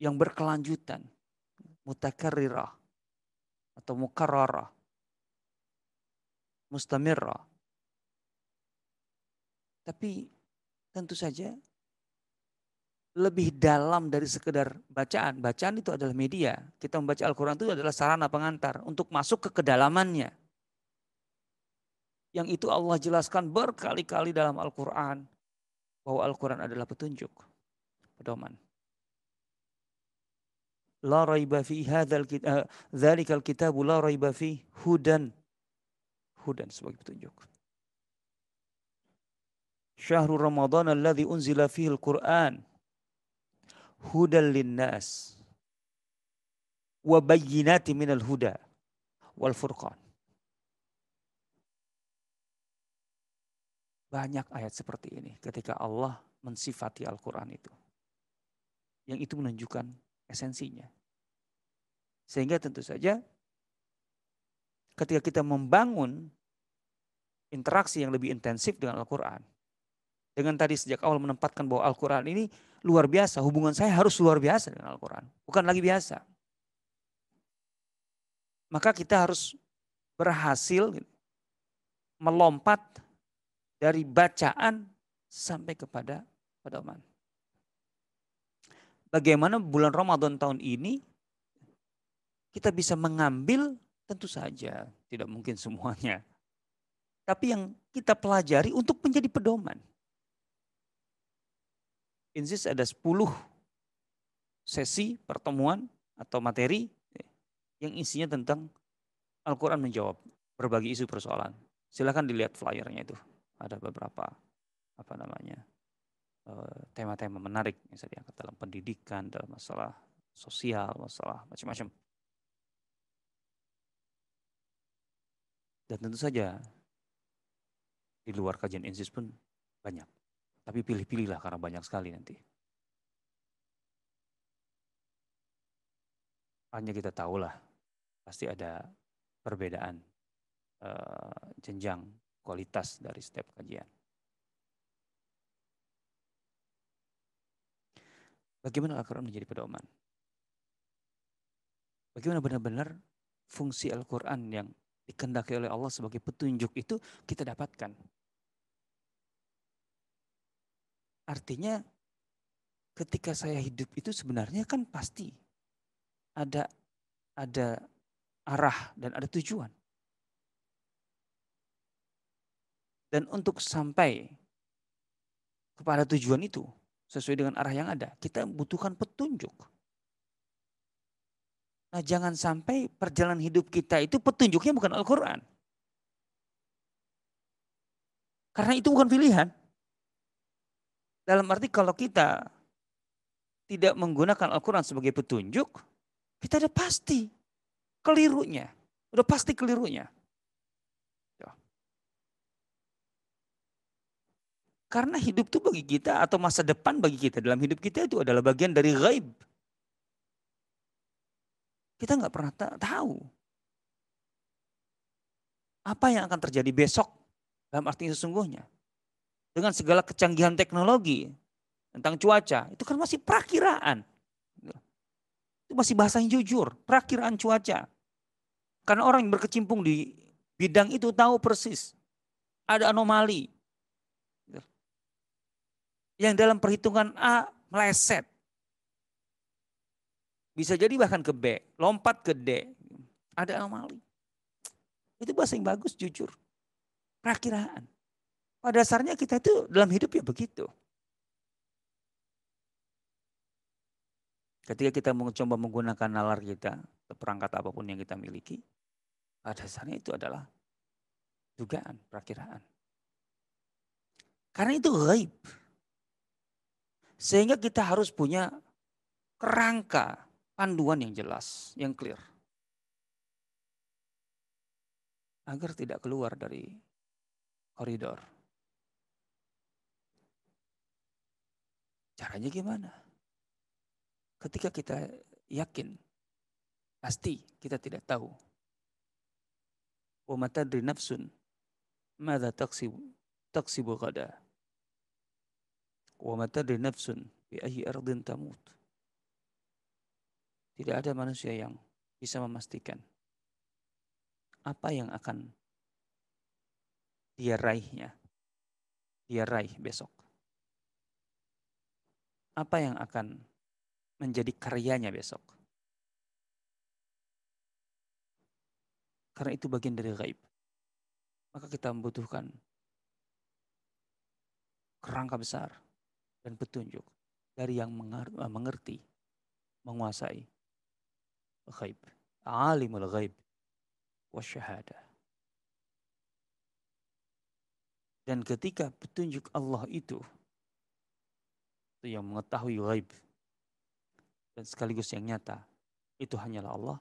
yang berkelanjutan, mutakarrirah atau mukarrarah, mustamirrah. Tapi tentu saja lebih dalam dari sekedar bacaan. Bacaan itu adalah media. Kita membaca Al-Quran itu adalah sarana pengantar untuk masuk ke kedalamannya. Yang itu Allah jelaskan berkali-kali dalam Al-Quran. Bahwa Al-Quran adalah petunjuk. Pedoman. La raiba fi hadzal eh, la raiba fi hudan. Hudan sebagai petunjuk. Syahrul Ramadan alladzi unzila fihi Al-Quran Huda linnas wa bayyinati minal huda wal furqan. Banyak ayat seperti ini ketika Allah mensifati Al-Quran itu. Yang itu menunjukkan esensinya. Sehingga tentu saja ketika kita membangun interaksi yang lebih intensif dengan Al-Quran, dengan tadi sejak awal menempatkan bahwa Al-Quran ini luar biasa. Hubungan saya harus luar biasa dengan Al-Quran. Bukan lagi biasa. Maka kita harus berhasil gitu, melompat dari bacaan sampai kepada pedoman. Bagaimana bulan Ramadan tahun ini kita bisa mengambil tentu saja tidak mungkin semuanya. Tapi yang kita pelajari untuk menjadi pedoman INSIS ada 10 sesi pertemuan atau materi yang isinya tentang Al-Quran menjawab berbagai isu persoalan. Silahkan dilihat flyernya itu. Ada beberapa apa namanya eh, tema-tema menarik yang saya diangkat dalam pendidikan, dalam masalah sosial, masalah macam-macam. Dan tentu saja di luar kajian INSIS pun banyak. Tapi pilih-pilihlah karena banyak sekali nanti. Hanya kita tahulah, pasti ada perbedaan uh, jenjang kualitas dari setiap kajian. Bagaimana Al-Quran menjadi pedoman? Bagaimana benar-benar fungsi Al-Quran yang dikendaki oleh Allah sebagai petunjuk itu kita dapatkan Artinya ketika saya hidup itu sebenarnya kan pasti ada ada arah dan ada tujuan. Dan untuk sampai kepada tujuan itu sesuai dengan arah yang ada, kita butuhkan petunjuk. Nah, jangan sampai perjalanan hidup kita itu petunjuknya bukan Al-Qur'an. Karena itu bukan pilihan. Dalam arti kalau kita tidak menggunakan Al-Quran sebagai petunjuk, kita ada pasti kelirunya. Udah pasti kelirunya. Karena hidup itu bagi kita atau masa depan bagi kita dalam hidup kita itu adalah bagian dari gaib. Kita nggak pernah tahu apa yang akan terjadi besok dalam arti sesungguhnya dengan segala kecanggihan teknologi tentang cuaca itu kan masih perakiraan. Itu masih bahasa yang jujur, perakiraan cuaca. Karena orang yang berkecimpung di bidang itu tahu persis ada anomali. Yang dalam perhitungan A meleset. Bisa jadi bahkan ke B, lompat ke D. Ada anomali. Itu bahasa yang bagus, jujur. Perakiraan. Pada dasarnya kita itu dalam hidup ya begitu. Ketika kita mencoba menggunakan nalar kita, perangkat apapun yang kita miliki, pada dasarnya itu adalah dugaan, perkiraan. Karena itu gaib. Sehingga kita harus punya kerangka panduan yang jelas, yang clear. Agar tidak keluar dari koridor. Caranya gimana? Ketika kita yakin, pasti kita tidak tahu. Wa matadri nafsun mada taksibu gada. qada. Wa matadri nafsun bi ahi ardin tamut. Tidak ada manusia yang bisa memastikan apa yang akan dia raihnya, dia raih besok apa yang akan menjadi karyanya besok. Karena itu bagian dari gaib. Maka kita membutuhkan kerangka besar dan petunjuk dari yang eh, mengerti, menguasai gaib. Alimul gaib syahada. Dan ketika petunjuk Allah itu itu yang mengetahui gaib dan sekaligus yang nyata itu hanyalah Allah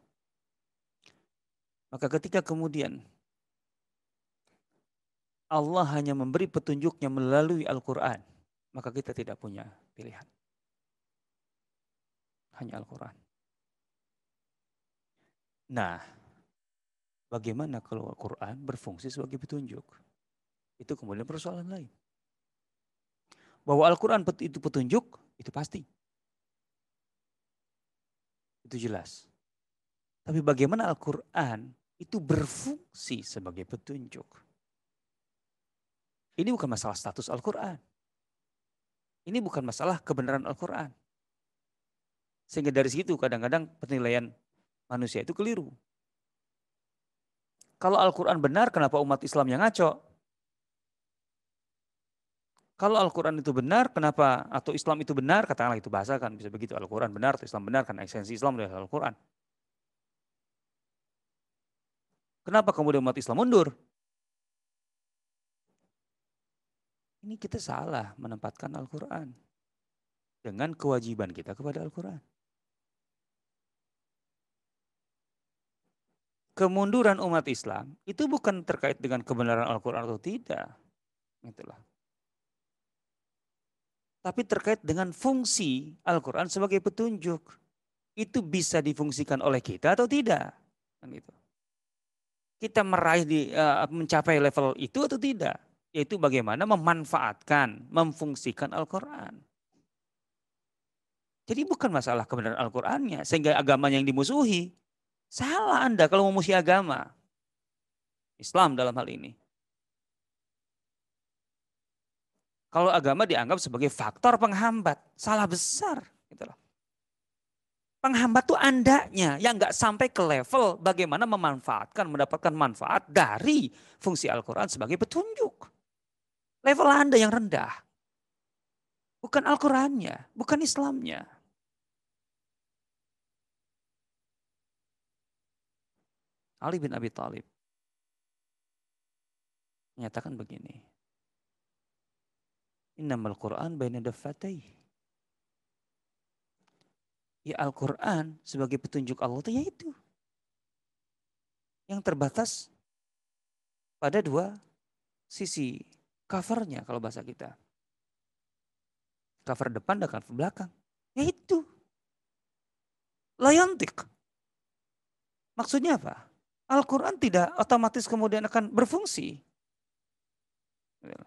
maka ketika kemudian Allah hanya memberi petunjuknya melalui Al-Quran, maka kita tidak punya pilihan. Hanya Al-Quran. Nah, bagaimana kalau Al-Quran berfungsi sebagai petunjuk? Itu kemudian persoalan lain bahwa Al-Quran itu petunjuk, itu pasti. Itu jelas. Tapi bagaimana Al-Quran itu berfungsi sebagai petunjuk. Ini bukan masalah status Al-Quran. Ini bukan masalah kebenaran Al-Quran. Sehingga dari situ kadang-kadang penilaian manusia itu keliru. Kalau Al-Quran benar, kenapa umat Islam yang ngaco? Kalau Al-Quran itu benar, kenapa? Atau Islam itu benar, katakanlah itu bahasa kan bisa begitu. Al-Quran benar atau Islam benar, karena esensi Islam adalah Al-Quran. Kenapa kemudian umat Islam mundur? Ini kita salah menempatkan Al-Quran dengan kewajiban kita kepada Al-Quran. Kemunduran umat Islam itu bukan terkait dengan kebenaran Al-Quran atau tidak. Itulah tapi terkait dengan fungsi Al-Quran sebagai petunjuk. Itu bisa difungsikan oleh kita atau tidak. Kan gitu. Kita meraih di, eh, mencapai level itu atau tidak. Yaitu bagaimana memanfaatkan, memfungsikan Al-Quran. Jadi bukan masalah kebenaran Al-Qurannya, sehingga agama yang dimusuhi. Salah Anda kalau memusuhi agama. Islam dalam hal ini. kalau agama dianggap sebagai faktor penghambat. Salah besar. Gitu loh. Penghambat tuh andanya yang nggak sampai ke level bagaimana memanfaatkan, mendapatkan manfaat dari fungsi Al-Quran sebagai petunjuk. Level Anda yang rendah. Bukan Al-Qurannya, bukan Islamnya. Ali bin Abi Thalib menyatakan begini, Innamal Qur'an baina dafatai. Ya Al-Quran sebagai petunjuk Allah itu yaitu. Yang terbatas pada dua sisi covernya kalau bahasa kita. Cover depan dan cover belakang. Yaitu. Layantik. Maksudnya apa? Al-Quran tidak otomatis kemudian akan berfungsi. Gitu.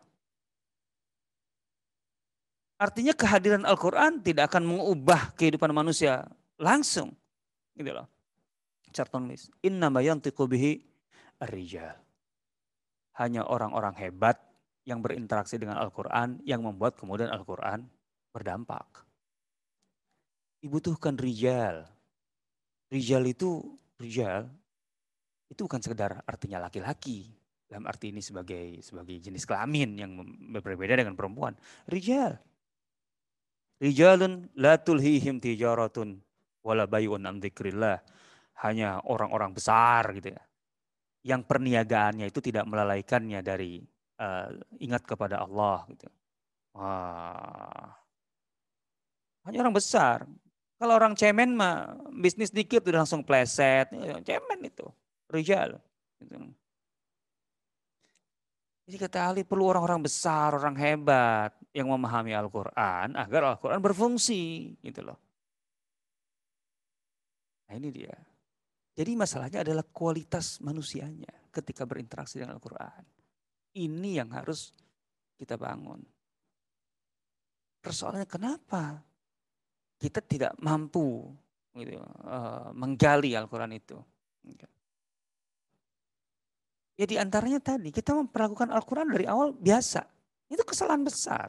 Artinya kehadiran Al-Quran tidak akan mengubah kehidupan manusia langsung. Gitu loh. Charlton Inna mayantiku bihi rijal. Hanya orang-orang hebat yang berinteraksi dengan Al-Quran yang membuat kemudian Al-Quran berdampak. Dibutuhkan rijal. Rijal itu, rijal itu bukan sekedar artinya laki-laki. Dalam arti ini sebagai sebagai jenis kelamin yang berbeda dengan perempuan. Rijal Rijalun la tulhihim tijaratun wala bayun an dzikrillah. Hanya orang-orang besar gitu ya. Yang perniagaannya itu tidak melalaikannya dari uh, ingat kepada Allah gitu. Wah. Hanya orang besar. Kalau orang cemen mah bisnis dikit udah langsung pleset, cemen itu. Rijal. Gitu. Jadi kata Ali perlu orang-orang besar, orang hebat yang memahami Al-Quran agar Al-Quran berfungsi gitu loh. Nah ini dia. Jadi masalahnya adalah kualitas manusianya ketika berinteraksi dengan Al-Quran. Ini yang harus kita bangun. Persoalannya kenapa kita tidak mampu gitu, uh, menggali Al-Quran itu. Gitu. Ya di antaranya tadi kita memperlakukan Al-Quran dari awal biasa. Itu kesalahan besar.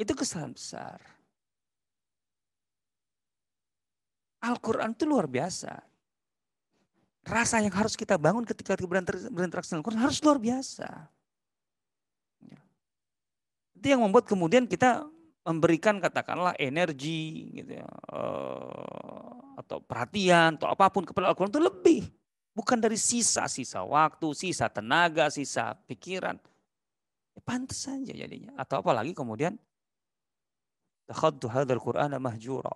Itu kesalahan besar. Al-Quran itu luar biasa. Rasa yang harus kita bangun ketika kita berinteraksi dengan Al-Quran harus luar biasa. Ya. Itu yang membuat kemudian kita memberikan katakanlah energi gitu ya, eh, atau perhatian atau apapun kepada Al-Quran itu lebih Bukan dari sisa-sisa waktu, sisa tenaga, sisa pikiran. Ya, pantas saja jadinya. Atau apalagi kemudian takhaddu hadzal qur'ana mahjura.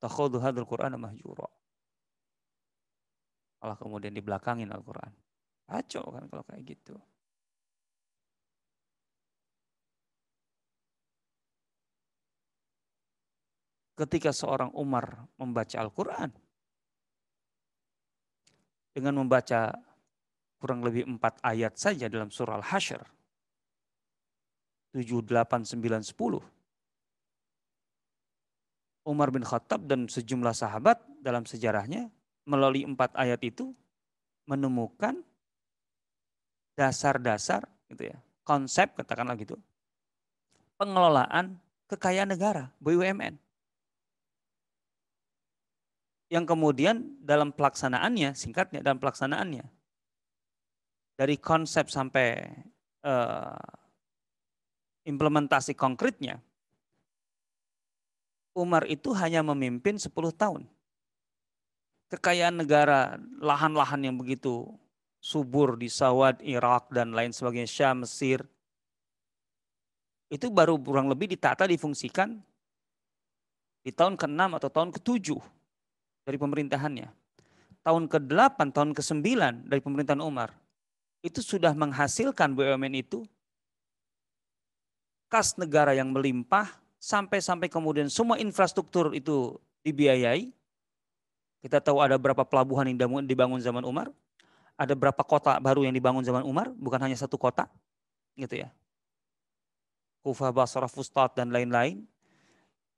Takhaddu hadzal qur'ana mahjura. Allah kemudian dibelakangin Al-Qur'an. Kacau kan kalau kayak gitu. Ketika seorang Umar membaca Al-Quran, dengan membaca kurang lebih empat ayat saja dalam surah al hashr 7, 8, 9, 10. Umar bin Khattab dan sejumlah sahabat dalam sejarahnya melalui empat ayat itu menemukan dasar-dasar gitu ya konsep katakanlah gitu pengelolaan kekayaan negara BUMN yang kemudian dalam pelaksanaannya, singkatnya dalam pelaksanaannya, dari konsep sampai uh, implementasi konkretnya, Umar itu hanya memimpin 10 tahun. Kekayaan negara, lahan-lahan yang begitu subur di Sawad, Irak, dan lain sebagainya, Syam, Mesir, itu baru kurang lebih ditata, difungsikan di tahun ke-6 atau tahun ke-7 dari pemerintahannya. Tahun ke-8, tahun ke-9 dari pemerintahan Umar, itu sudah menghasilkan BUMN itu kas negara yang melimpah sampai-sampai kemudian semua infrastruktur itu dibiayai. Kita tahu ada berapa pelabuhan yang dibangun zaman Umar, ada berapa kota baru yang dibangun zaman Umar, bukan hanya satu kota, gitu ya. Kufah, Basrah, Fustat, dan lain-lain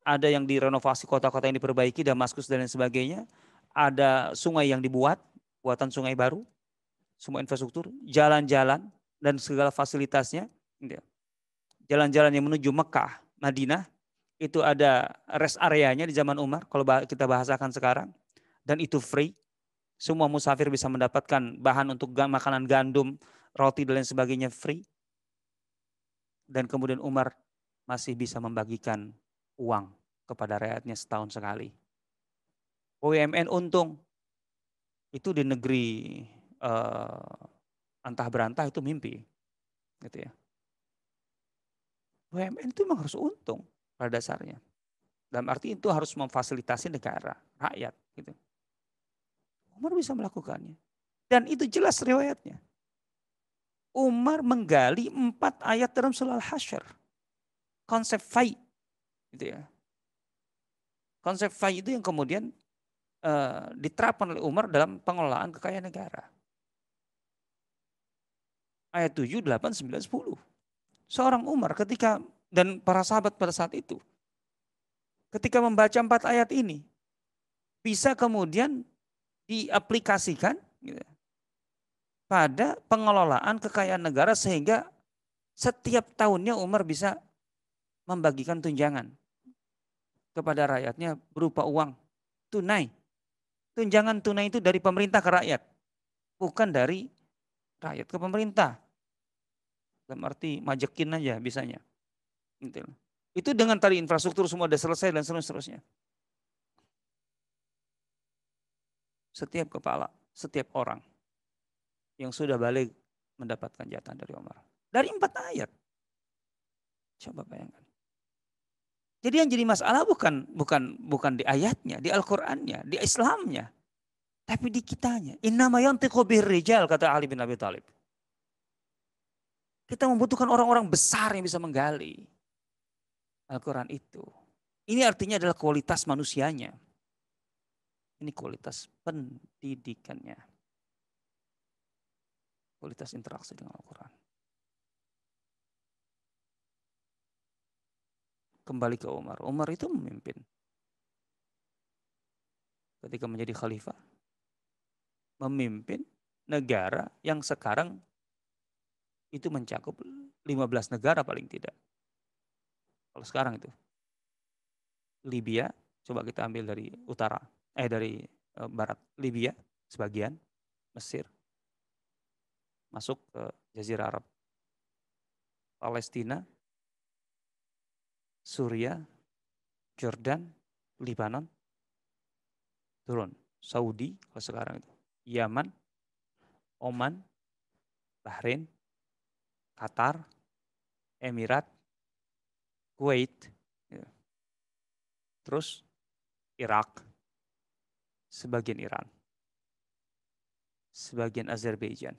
ada yang direnovasi kota-kota yang diperbaiki, Damaskus dan lain sebagainya, ada sungai yang dibuat, buatan sungai baru, semua infrastruktur, jalan-jalan dan segala fasilitasnya. Jalan-jalan yang menuju Mekah, Madinah, itu ada rest areanya di zaman Umar kalau kita bahasakan sekarang dan itu free. Semua musafir bisa mendapatkan bahan untuk makanan gandum, roti dan lain sebagainya free. Dan kemudian Umar masih bisa membagikan uang kepada rakyatnya setahun sekali. BUMN untung itu di negeri eh, antah berantah itu mimpi, gitu ya. BUMN itu memang harus untung pada dasarnya. Dalam arti itu harus memfasilitasi negara, rakyat, gitu. Umar bisa melakukannya. Dan itu jelas riwayatnya. Umar menggali empat ayat dalam surah Al-Hasyr. Konsep fai Gitu ya. Konsep fai itu yang kemudian uh, diterapkan oleh Umar dalam pengelolaan kekayaan negara. Ayat 7, 8, 9, 10. Seorang Umar ketika dan para sahabat pada saat itu ketika membaca empat ayat ini bisa kemudian diaplikasikan gitu, ya, pada pengelolaan kekayaan negara sehingga setiap tahunnya Umar bisa membagikan tunjangan kepada rakyatnya berupa uang tunai. Tunjangan tunai itu dari pemerintah ke rakyat, bukan dari rakyat ke pemerintah. Dalam arti majekin aja bisanya. Gitu itu dengan tadi infrastruktur semua sudah selesai dan seterusnya. Setiap kepala, setiap orang yang sudah balik mendapatkan jatah dari Umar. Dari empat ayat. Coba bayangkan. Jadi yang jadi masalah bukan bukan bukan di ayatnya, di Al-Qur'annya, di Islamnya, tapi di kitanya. Innama yantiqu rijal kata Ali bin Abi Thalib. Kita membutuhkan orang-orang besar yang bisa menggali Al-Qur'an itu. Ini artinya adalah kualitas manusianya. Ini kualitas pendidikannya. Kualitas interaksi dengan Al-Qur'an. kembali ke Umar. Umar itu memimpin. Ketika menjadi khalifah, memimpin negara yang sekarang itu mencakup 15 negara paling tidak. Kalau sekarang itu. Libya, coba kita ambil dari utara, eh dari eh, barat. Libya sebagian, Mesir, masuk ke Jazirah Arab. Palestina, Suria, Jordan, Lebanon turun. Saudi kalau sekarang itu. Yaman, Oman, Bahrain, Qatar, Emirat, Kuwait, ya. terus Irak, sebagian Iran, sebagian Azerbaijan.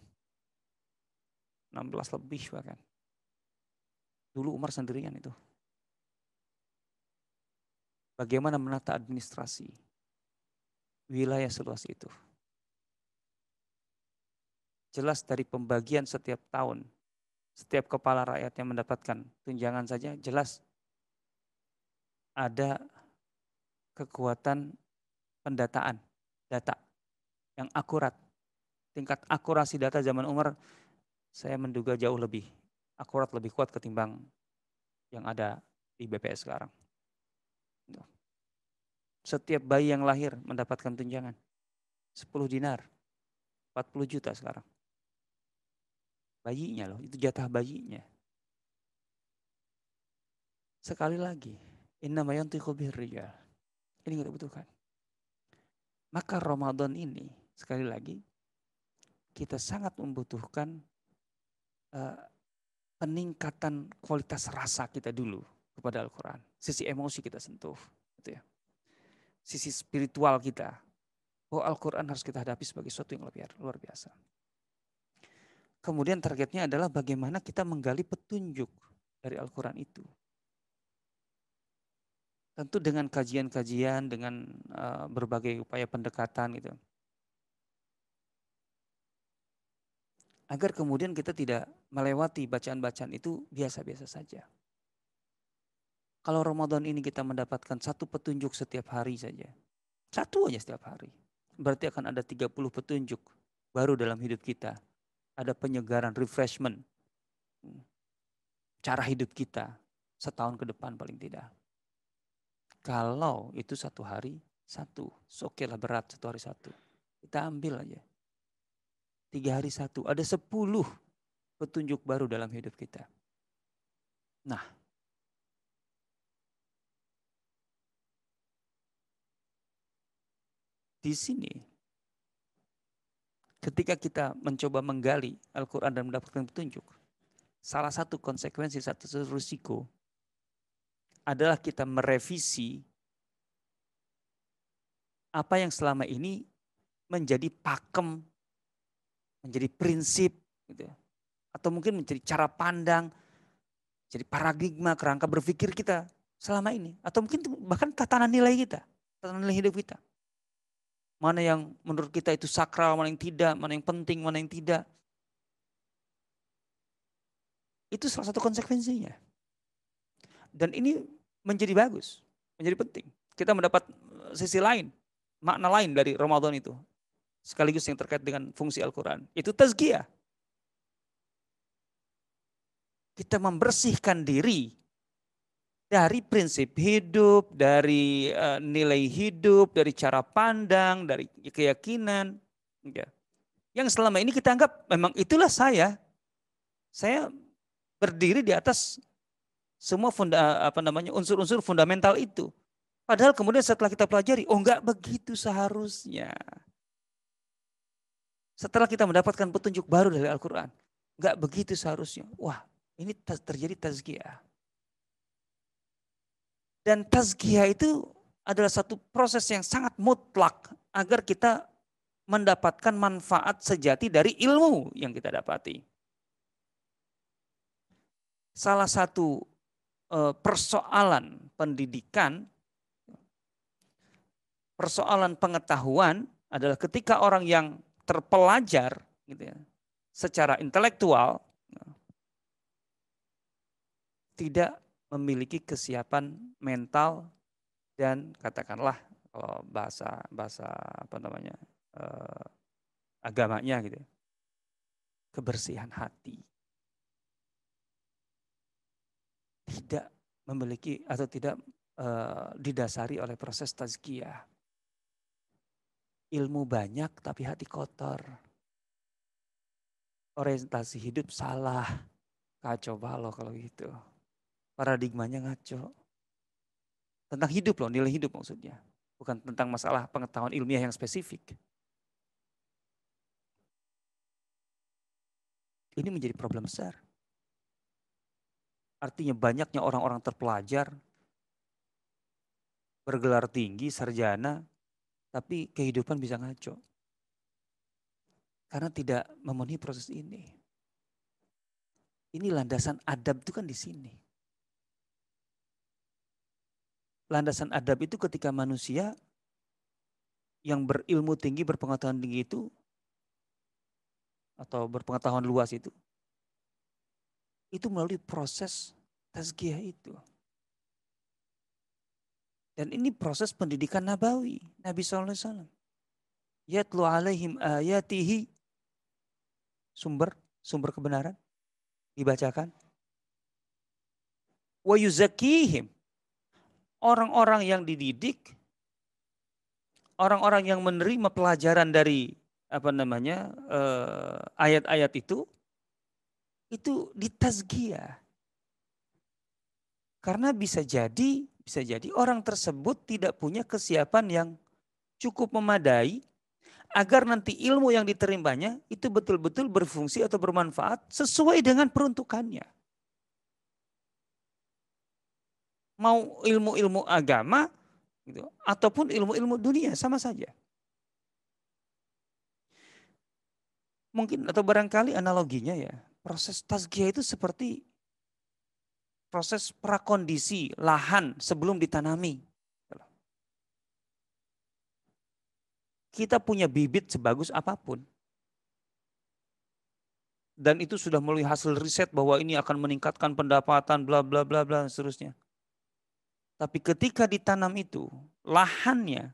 16 lebih bahkan. Dulu Umar sendirian itu bagaimana menata administrasi wilayah seluas itu. Jelas dari pembagian setiap tahun, setiap kepala rakyat yang mendapatkan tunjangan saja jelas ada kekuatan pendataan data yang akurat. Tingkat akurasi data zaman Umar saya menduga jauh lebih akurat lebih kuat ketimbang yang ada di BPS sekarang. Setiap bayi yang lahir mendapatkan tunjangan. 10 dinar. 40 juta sekarang. Bayinya loh, itu jatah bayinya. Sekali lagi, inna mayantiqu birrijal. Ini kita butuhkan. Maka Ramadan ini, sekali lagi, kita sangat membutuhkan uh, peningkatan kualitas rasa kita dulu kepada Al-Quran. Sisi emosi kita sentuh. Gitu ya. Sisi spiritual kita. Oh Al-Quran harus kita hadapi sebagai sesuatu yang luar biasa. Kemudian targetnya adalah bagaimana kita menggali petunjuk dari Al-Quran itu. Tentu dengan kajian-kajian, dengan eh, berbagai upaya pendekatan gitu. Agar kemudian kita tidak melewati bacaan-bacaan itu biasa-biasa saja. Kalau Ramadan ini kita mendapatkan satu petunjuk setiap hari saja. Satu aja setiap hari. Berarti akan ada 30 petunjuk baru dalam hidup kita. Ada penyegaran, refreshment. Cara hidup kita setahun ke depan paling tidak. Kalau itu satu hari, satu. Oke lah berat satu hari satu. Kita ambil aja. Tiga hari satu. Ada sepuluh petunjuk baru dalam hidup kita. Nah, di sini ketika kita mencoba menggali Al-Quran dan mendapatkan petunjuk, salah satu konsekuensi, satu risiko adalah kita merevisi apa yang selama ini menjadi pakem, menjadi prinsip, gitu. Ya. atau mungkin menjadi cara pandang, jadi paradigma, kerangka berpikir kita selama ini. Atau mungkin bahkan tatanan nilai kita, tatanan nilai hidup kita. Mana yang menurut kita itu sakral, mana yang tidak, mana yang penting, mana yang tidak. Itu salah satu konsekuensinya. Dan ini menjadi bagus, menjadi penting. Kita mendapat eh, sisi lain, makna lain dari Ramadan itu. Sekaligus yang terkait dengan fungsi Al-Quran. Itu tazkiyah kita membersihkan diri dari prinsip hidup, dari eh, nilai hidup, dari cara pandang, dari keyakinan, ya. yang selama ini kita anggap memang itulah saya. Saya berdiri di atas semua funda, eh, apa namanya unsur-unsur fundamental itu. Padahal kemudian setelah kita pelajari, oh enggak begitu seharusnya. Setelah kita mendapatkan petunjuk baru dari Al-Quran, enggak begitu seharusnya. Wah, ini terjadi tazkiyah. Dan tazkiyah itu adalah satu proses yang sangat mutlak agar kita mendapatkan manfaat sejati dari ilmu yang kita dapati. Salah satu eh, persoalan pendidikan, persoalan pengetahuan adalah ketika orang yang terpelajar gitu ya, secara intelektual tidak memiliki kesiapan mental dan katakanlah kalau bahasa bahasa apa namanya eh, agamanya gitu ya, kebersihan hati tidak memiliki atau tidak eh, didasari oleh proses tazkiyah ilmu banyak tapi hati kotor orientasi hidup salah kacau balau kalau gitu paradigmanya ngaco. Tentang hidup loh, nilai hidup maksudnya. Bukan tentang masalah pengetahuan ilmiah yang spesifik. Ini menjadi problem besar. Artinya banyaknya orang-orang terpelajar, bergelar tinggi, sarjana, tapi kehidupan bisa ngaco. Karena tidak memenuhi proses ini. Ini landasan adab itu kan di sini landasan adab itu ketika manusia yang berilmu tinggi, berpengetahuan tinggi itu atau berpengetahuan luas itu itu melalui proses tazkiyah itu. Dan ini proses pendidikan nabawi, Nabi SAW. Yatlu alaihim ayatihi. Sumber, sumber kebenaran. Dibacakan. Wa yuzakihim orang-orang yang dididik, orang-orang yang menerima pelajaran dari apa namanya eh, ayat-ayat eh, itu, itu ditazkia. Karena bisa jadi, bisa jadi orang tersebut tidak punya kesiapan yang cukup memadai agar nanti ilmu yang diterimanya itu betul-betul berfungsi atau bermanfaat sesuai dengan peruntukannya. mau ilmu-ilmu agama gitu, ataupun ilmu-ilmu dunia sama saja. Mungkin atau barangkali analoginya ya, proses tazkiyah itu seperti proses prakondisi lahan sebelum ditanami. Kita punya bibit sebagus apapun. Dan itu sudah melalui hasil riset bahwa ini akan meningkatkan pendapatan, bla bla bla bla dan seterusnya. Tapi ketika ditanam itu, lahannya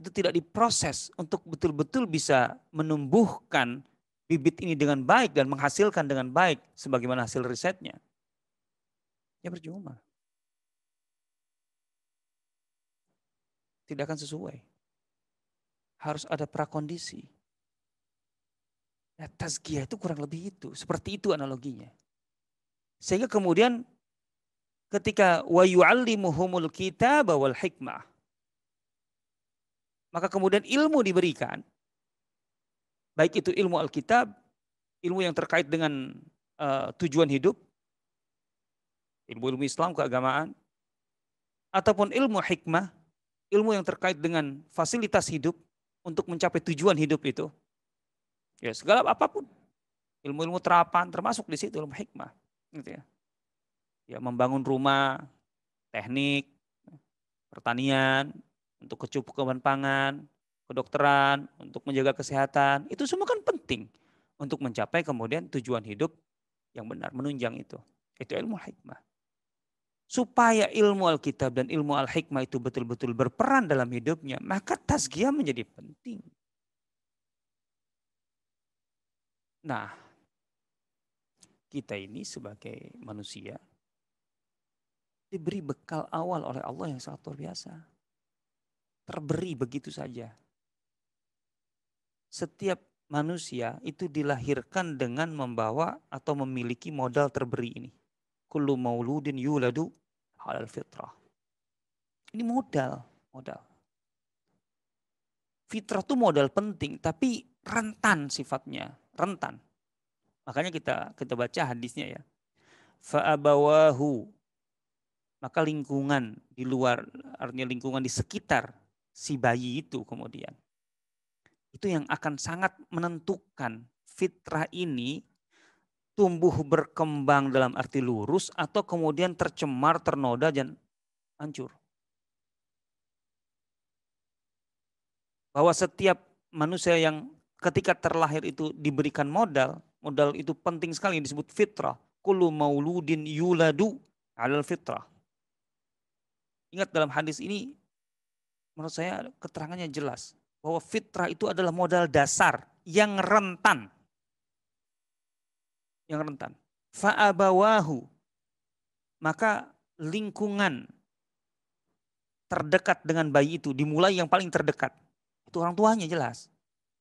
itu tidak diproses untuk betul-betul bisa menumbuhkan bibit ini dengan baik dan menghasilkan dengan baik sebagaimana hasil risetnya. Ya percuma. Tidak akan sesuai. Harus ada prakondisi. Nah, tazkiah itu kurang lebih itu. Seperti itu analoginya. Sehingga kemudian ketika wa yu'allimuhumul kitab wal hikmah. Maka kemudian ilmu diberikan baik itu ilmu Alkitab, ilmu yang terkait dengan uh, tujuan hidup, ilmu-ilmu Islam keagamaan ataupun ilmu hikmah, ilmu yang terkait dengan fasilitas hidup untuk mencapai tujuan hidup itu. Ya, segala apapun. Ilmu-ilmu terapan termasuk di situ ilmu hikmah, gitu ya ya membangun rumah, teknik, pertanian, untuk kecukupan pangan, kedokteran, untuk menjaga kesehatan. Itu semua kan penting untuk mencapai kemudian tujuan hidup yang benar, menunjang itu. Itu ilmu hikmah. Supaya ilmu Alkitab dan ilmu Al-Hikmah itu betul-betul berperan dalam hidupnya, maka tazkiyah menjadi penting. Nah, kita ini sebagai manusia diberi bekal awal oleh Allah yang sangat luar biasa. Terberi begitu saja. Setiap manusia itu dilahirkan dengan membawa atau memiliki modal terberi ini. Kullu mauludin yuladu halal fitrah. Ini modal, modal. Fitrah itu modal penting, tapi rentan sifatnya, rentan. Makanya kita kita baca hadisnya ya. Fa'abawahu maka lingkungan di luar artinya lingkungan di sekitar si bayi itu kemudian itu yang akan sangat menentukan fitrah ini tumbuh berkembang dalam arti lurus atau kemudian tercemar, ternoda dan hancur. Bahwa setiap manusia yang ketika terlahir itu diberikan modal, modal itu penting sekali disebut fitrah. kulu mauludin yuladu alal fitrah Ingat dalam hadis ini menurut saya keterangannya jelas bahwa fitrah itu adalah modal dasar yang rentan. Yang rentan. Fa'abawahu. Maka lingkungan terdekat dengan bayi itu dimulai yang paling terdekat. Itu orang tuanya jelas.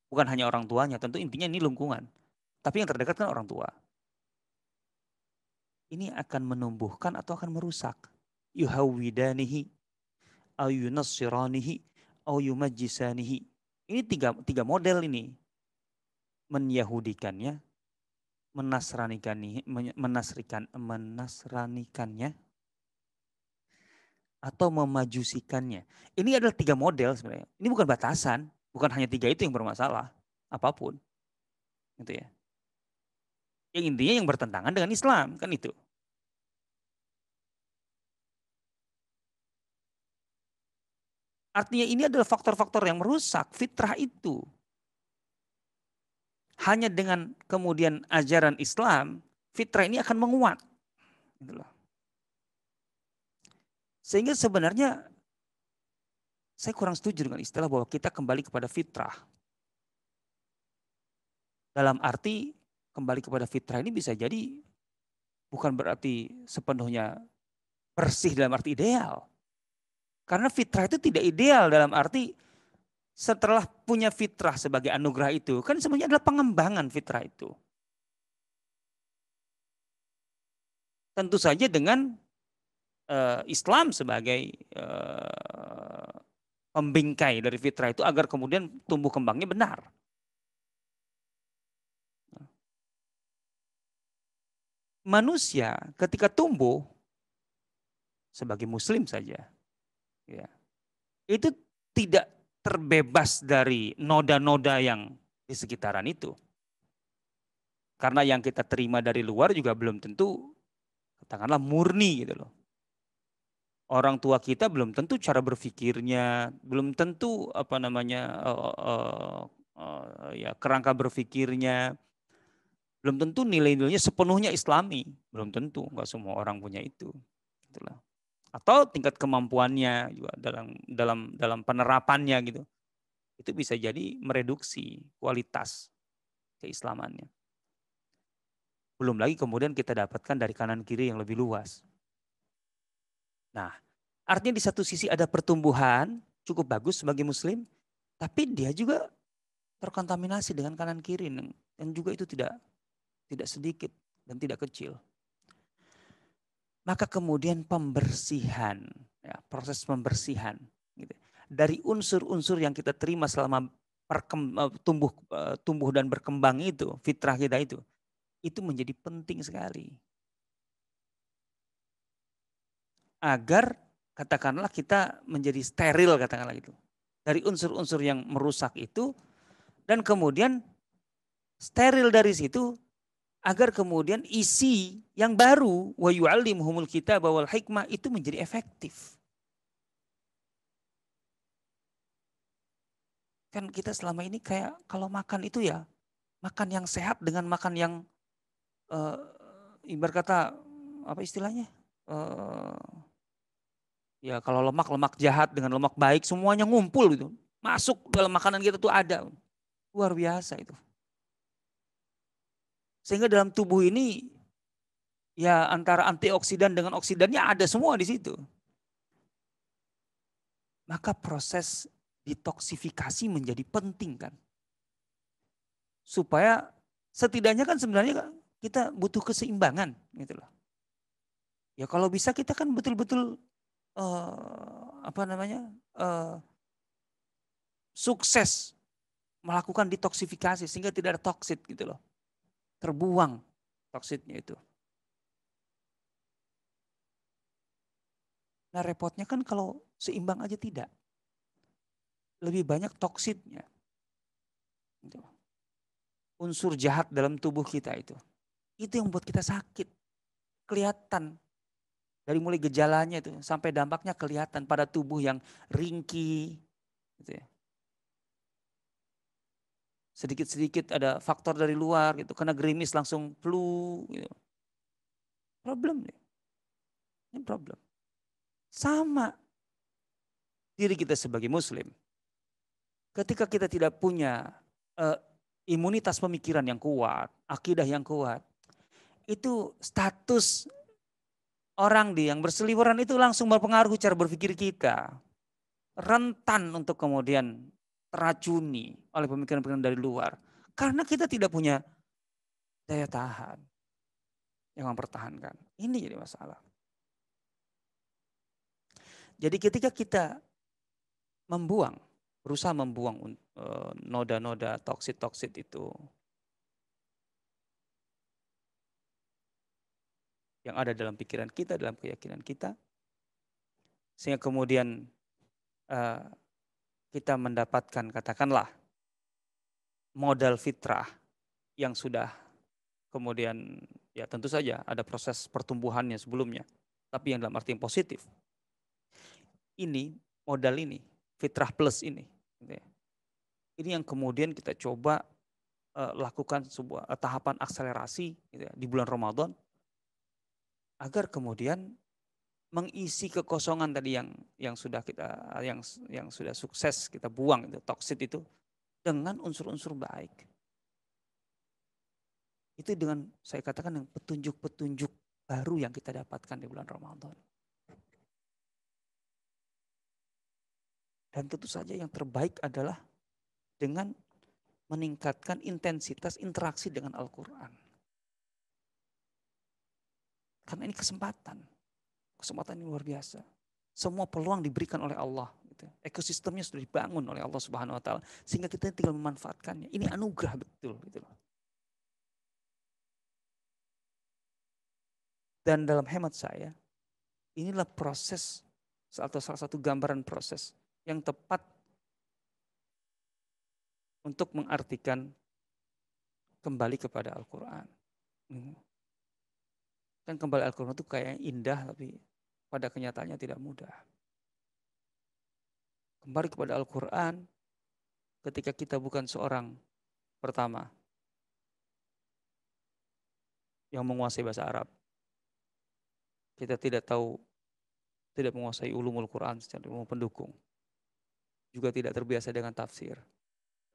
Bukan hanya orang tuanya, tentu intinya ini lingkungan. Tapi yang terdekat kan orang tua. Ini akan menumbuhkan atau akan merusak yuhawidanihi au yunassiranihi au yumajjisanihi. Ini tiga, tiga model ini. Menyahudikannya, menasranikannya, menasrikan, menasranikannya, atau memajusikannya. Ini adalah tiga model sebenarnya. Ini bukan batasan, bukan hanya tiga itu yang bermasalah, apapun. Gitu ya. Yang intinya yang bertentangan dengan Islam, kan itu. Artinya ini adalah faktor-faktor yang merusak fitrah itu. Hanya dengan kemudian ajaran Islam, fitrah ini akan menguat. Gitu Sehingga sebenarnya saya kurang setuju dengan istilah bahwa kita kembali kepada fitrah. Dalam arti kembali kepada fitrah ini bisa jadi bukan berarti sepenuhnya bersih dalam arti ideal. Karena fitrah itu tidak ideal dalam arti setelah punya fitrah sebagai anugerah itu, kan sebenarnya adalah pengembangan fitrah itu. Tentu saja dengan uh, Islam sebagai uh, pembingkai dari fitrah itu agar kemudian tumbuh kembangnya benar. Manusia ketika tumbuh sebagai muslim saja ya, itu tidak terbebas dari noda-noda yang di sekitaran itu. Karena yang kita terima dari luar juga belum tentu katakanlah murni gitu loh. Orang tua kita belum tentu cara berpikirnya, belum tentu apa namanya uh, uh, uh, ya kerangka berpikirnya, belum tentu nilai-nilainya sepenuhnya Islami, belum tentu. nggak semua orang punya itu. Itulah atau tingkat kemampuannya juga dalam dalam dalam penerapannya gitu itu bisa jadi mereduksi kualitas keislamannya belum lagi kemudian kita dapatkan dari kanan kiri yang lebih luas nah artinya di satu sisi ada pertumbuhan cukup bagus sebagai muslim tapi dia juga terkontaminasi dengan kanan kiri dan juga itu tidak tidak sedikit dan tidak kecil maka kemudian pembersihan, ya, proses pembersihan gitu, dari unsur-unsur yang kita terima selama e, tumbuh e, tumbuh dan berkembang itu, fitrah kita itu, itu menjadi penting sekali. Agar katakanlah kita menjadi steril katakanlah gitu. Dari unsur-unsur yang merusak itu dan kemudian steril dari situ agar kemudian isi yang baru wa yu'allimuhumul kitab wal hikmah itu menjadi efektif. Kan kita selama ini kayak kalau makan itu ya makan yang sehat dengan makan yang uh, ibarat kata apa istilahnya? Uh, ya kalau lemak lemak jahat dengan lemak baik semuanya ngumpul gitu. Masuk dalam makanan kita tuh ada. Luar biasa itu. Sehingga dalam tubuh ini ya antara antioksidan dengan oksidannya ada semua di situ. Maka proses detoksifikasi menjadi penting kan. Supaya setidaknya kan sebenarnya kita butuh keseimbangan gitu loh. Ya kalau bisa kita kan betul-betul uh, apa namanya? Uh, sukses melakukan detoksifikasi sehingga tidak ada toksit gitu loh terbuang toksitnya itu. Nah repotnya kan kalau seimbang aja tidak. Lebih banyak toksidnya. Gitu. Unsur jahat dalam tubuh kita itu. Itu yang membuat kita sakit. Kelihatan. Dari mulai gejalanya itu sampai dampaknya kelihatan pada tubuh yang ringki. Gitu ya sedikit-sedikit ada faktor dari luar gitu karena gerimis langsung flu gitu. problem nih ini problem sama diri kita sebagai muslim ketika kita tidak punya uh, imunitas pemikiran yang kuat akidah yang kuat itu status orang di yang berseliweran itu langsung berpengaruh cara berpikir kita rentan untuk kemudian teracuni oleh pemikiran-pemikiran dari luar. Karena kita tidak punya daya tahan yang mempertahankan. Ini jadi masalah. Jadi ketika kita membuang, berusaha membuang e, noda-noda toksit-toksit itu yang ada dalam pikiran kita, dalam keyakinan kita, sehingga kemudian e, kita mendapatkan katakanlah modal fitrah yang sudah kemudian ya tentu saja ada proses pertumbuhannya sebelumnya tapi yang dalam arti yang positif ini modal ini fitrah plus ini gitu ya. ini yang kemudian kita coba eh, lakukan sebuah eh, tahapan akselerasi gitu ya, di bulan Ramadan agar kemudian mengisi kekosongan tadi yang yang sudah kita yang yang sudah sukses kita buang itu toksit itu dengan unsur-unsur baik. Itu dengan saya katakan yang petunjuk-petunjuk baru yang kita dapatkan di bulan Ramadan. Dan tentu saja yang terbaik adalah dengan meningkatkan intensitas interaksi dengan Al-Quran. Karena ini kesempatan Kesempatan yang luar biasa. Semua peluang diberikan oleh Allah. Gitu. Ekosistemnya sudah dibangun oleh Allah Subhanahu Wa Taala sehingga kita tinggal memanfaatkannya. Ini anugerah betul. Gitu Dan dalam hemat saya, inilah proses atau salah satu gambaran proses yang tepat untuk mengartikan kembali kepada Al-Quran. Hmm. Kan kembali Al-Quran itu kayak indah tapi pada kenyataannya tidak mudah. Kembali kepada Al-Quran ketika kita bukan seorang pertama yang menguasai bahasa Arab. Kita tidak tahu, tidak menguasai ulumul Quran secara ilmu pendukung. Juga tidak terbiasa dengan tafsir.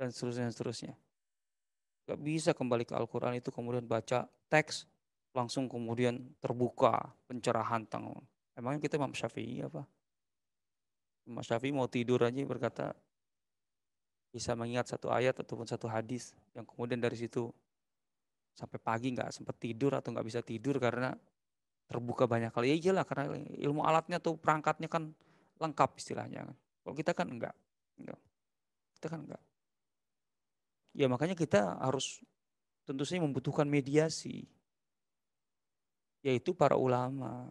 Dan seterusnya, dan seterusnya. Gak bisa kembali ke Al-Quran itu kemudian baca teks, langsung kemudian terbuka pencerahan tentang emangnya kita Imam Syafi'i apa? Imam Syafi'i mau tidur aja berkata bisa mengingat satu ayat ataupun satu hadis yang kemudian dari situ sampai pagi nggak sempat tidur atau nggak bisa tidur karena terbuka banyak kali ya iyalah karena ilmu alatnya atau perangkatnya kan lengkap istilahnya kan. kalau kita kan enggak, enggak. kita kan enggak ya makanya kita harus tentu saja membutuhkan mediasi yaitu para ulama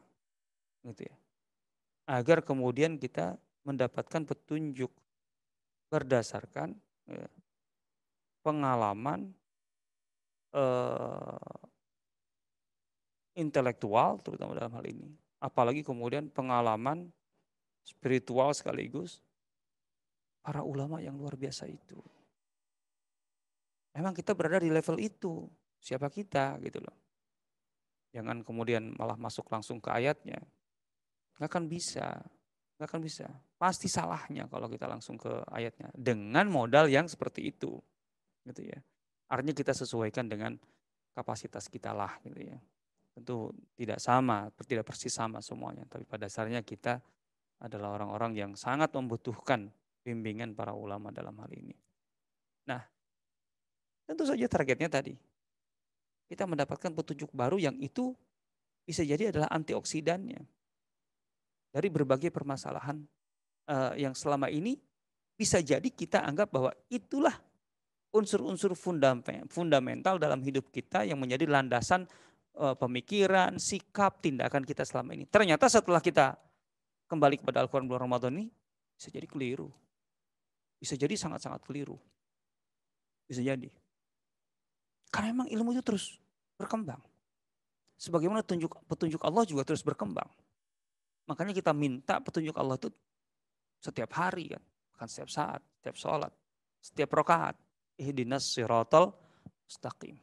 gitu ya agar kemudian kita mendapatkan petunjuk berdasarkan ya, pengalaman eh, intelektual terutama dalam hal ini apalagi kemudian pengalaman spiritual sekaligus para ulama yang luar biasa itu memang kita berada di level itu siapa kita gitu loh Jangan kemudian malah masuk langsung ke ayatnya. Nggak akan bisa. Nggak akan bisa. Pasti salahnya kalau kita langsung ke ayatnya. Dengan modal yang seperti itu. Gitu ya. Artinya kita sesuaikan dengan kapasitas kita lah. Gitu ya. Tentu tidak sama, tidak persis sama semuanya. Tapi pada dasarnya kita adalah orang-orang yang sangat membutuhkan bimbingan para ulama dalam hal ini. Nah, tentu saja targetnya tadi kita mendapatkan petunjuk baru yang itu bisa jadi adalah antioksidannya dari berbagai permasalahan eh, yang selama ini bisa jadi kita anggap bahwa itulah unsur-unsur fundamental dalam hidup kita yang menjadi landasan eh, pemikiran, sikap, tindakan kita selama ini. Ternyata setelah kita kembali kepada Al-Quran bulan Ramadan ini, bisa jadi keliru. Bisa jadi sangat-sangat keliru. Bisa jadi. Karena memang ilmu itu terus berkembang. Sebagaimana tunjuk, petunjuk Allah juga terus berkembang. Makanya kita minta petunjuk Allah itu setiap hari kan, bukan setiap saat, setiap sholat, setiap rokaat. Ihdinas sirotol mustaqim.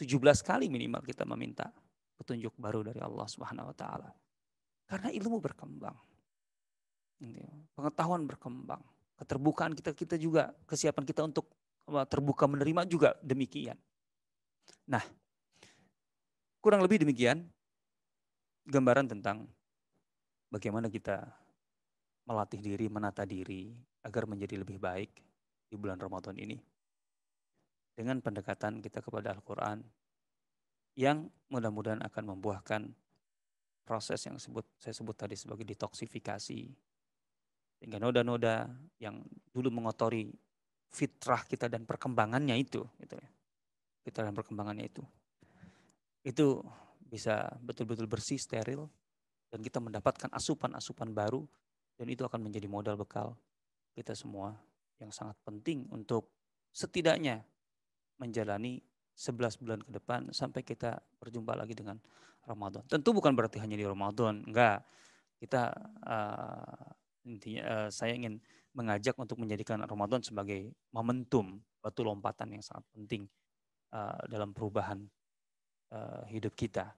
17 kali minimal kita meminta petunjuk baru dari Allah Subhanahu wa taala. Karena ilmu berkembang. Pengetahuan berkembang, keterbukaan kita kita juga, kesiapan kita untuk eh, terbuka menerima juga demikian. Nah, kurang lebih demikian gambaran tentang bagaimana kita melatih diri, menata diri agar menjadi lebih baik di bulan Ramadan ini. Dengan pendekatan kita kepada Al-Quran yang mudah-mudahan akan membuahkan proses yang sebut, saya sebut tadi sebagai detoksifikasi. Sehingga noda-noda yang dulu mengotori fitrah kita dan perkembangannya itu. Gitu ya kita dalam perkembangannya itu. Itu bisa betul-betul bersih, steril, dan kita mendapatkan asupan-asupan baru, dan itu akan menjadi modal bekal kita semua yang sangat penting untuk setidaknya menjalani 11 bulan ke depan sampai kita berjumpa lagi dengan Ramadan. Tentu bukan berarti hanya di Ramadan, enggak. Kita uh, intinya uh, saya ingin mengajak untuk menjadikan Ramadan sebagai momentum batu lompatan yang sangat penting Eh, dalam perubahan uh, hidup kita.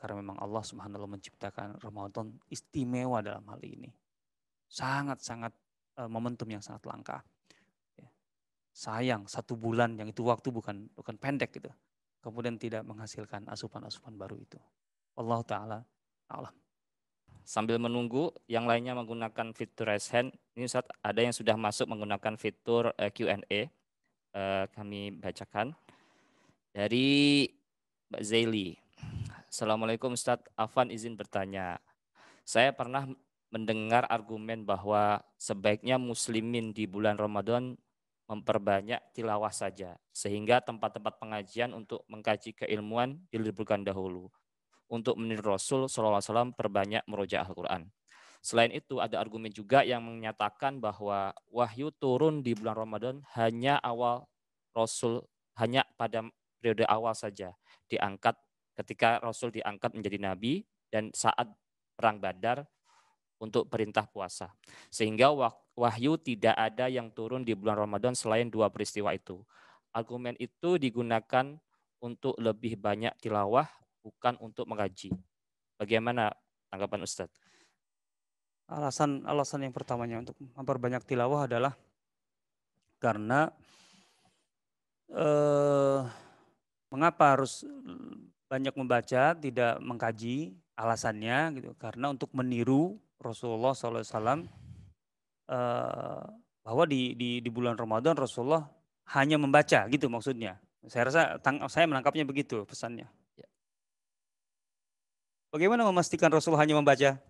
Karena memang Allah Subhanahu menciptakan Ramadan istimewa dalam hal ini. Sangat-sangat uh, momentum yang sangat langka. Ya. Sayang satu bulan yang itu waktu bukan bukan pendek gitu. Kemudian tidak menghasilkan asupan-asupan baru itu. Allah taala alam. Sambil menunggu yang lainnya menggunakan fitur raise hand, ini saat ada yang sudah masuk menggunakan fitur uh, Q&A. kami bacakan dari Mbak Zeli. Assalamualaikum Ustadz Afan izin bertanya. Saya pernah mendengar argumen bahwa sebaiknya muslimin di bulan Ramadan memperbanyak tilawah saja sehingga tempat-tempat pengajian untuk mengkaji keilmuan diliburkan dahulu untuk meniru Rasul SAW perbanyak meroja Al-Quran. Selain itu ada argumen juga yang menyatakan bahwa wahyu turun di bulan Ramadan hanya awal Rasul hanya pada periode awal saja diangkat ketika Rasul diangkat menjadi nabi dan saat perang Badar untuk perintah puasa. Sehingga wahyu tidak ada yang turun di bulan Ramadan selain dua peristiwa itu. Argumen itu digunakan untuk lebih banyak tilawah bukan untuk mengaji. Bagaimana tanggapan Ustadz? Alasan alasan yang pertamanya untuk memperbanyak tilawah adalah karena eh, Mengapa harus eh, banyak membaca, tidak mengkaji alasannya gitu? Karena untuk meniru Rasulullah SAW uh, eh, bahwa di, di di bulan Ramadan Rasulullah hanya membaca gitu maksudnya. Saya rasa tang, saya menangkapnya begitu pesannya. Ya. Bagaimana memastikan Rasulullah hanya membaca?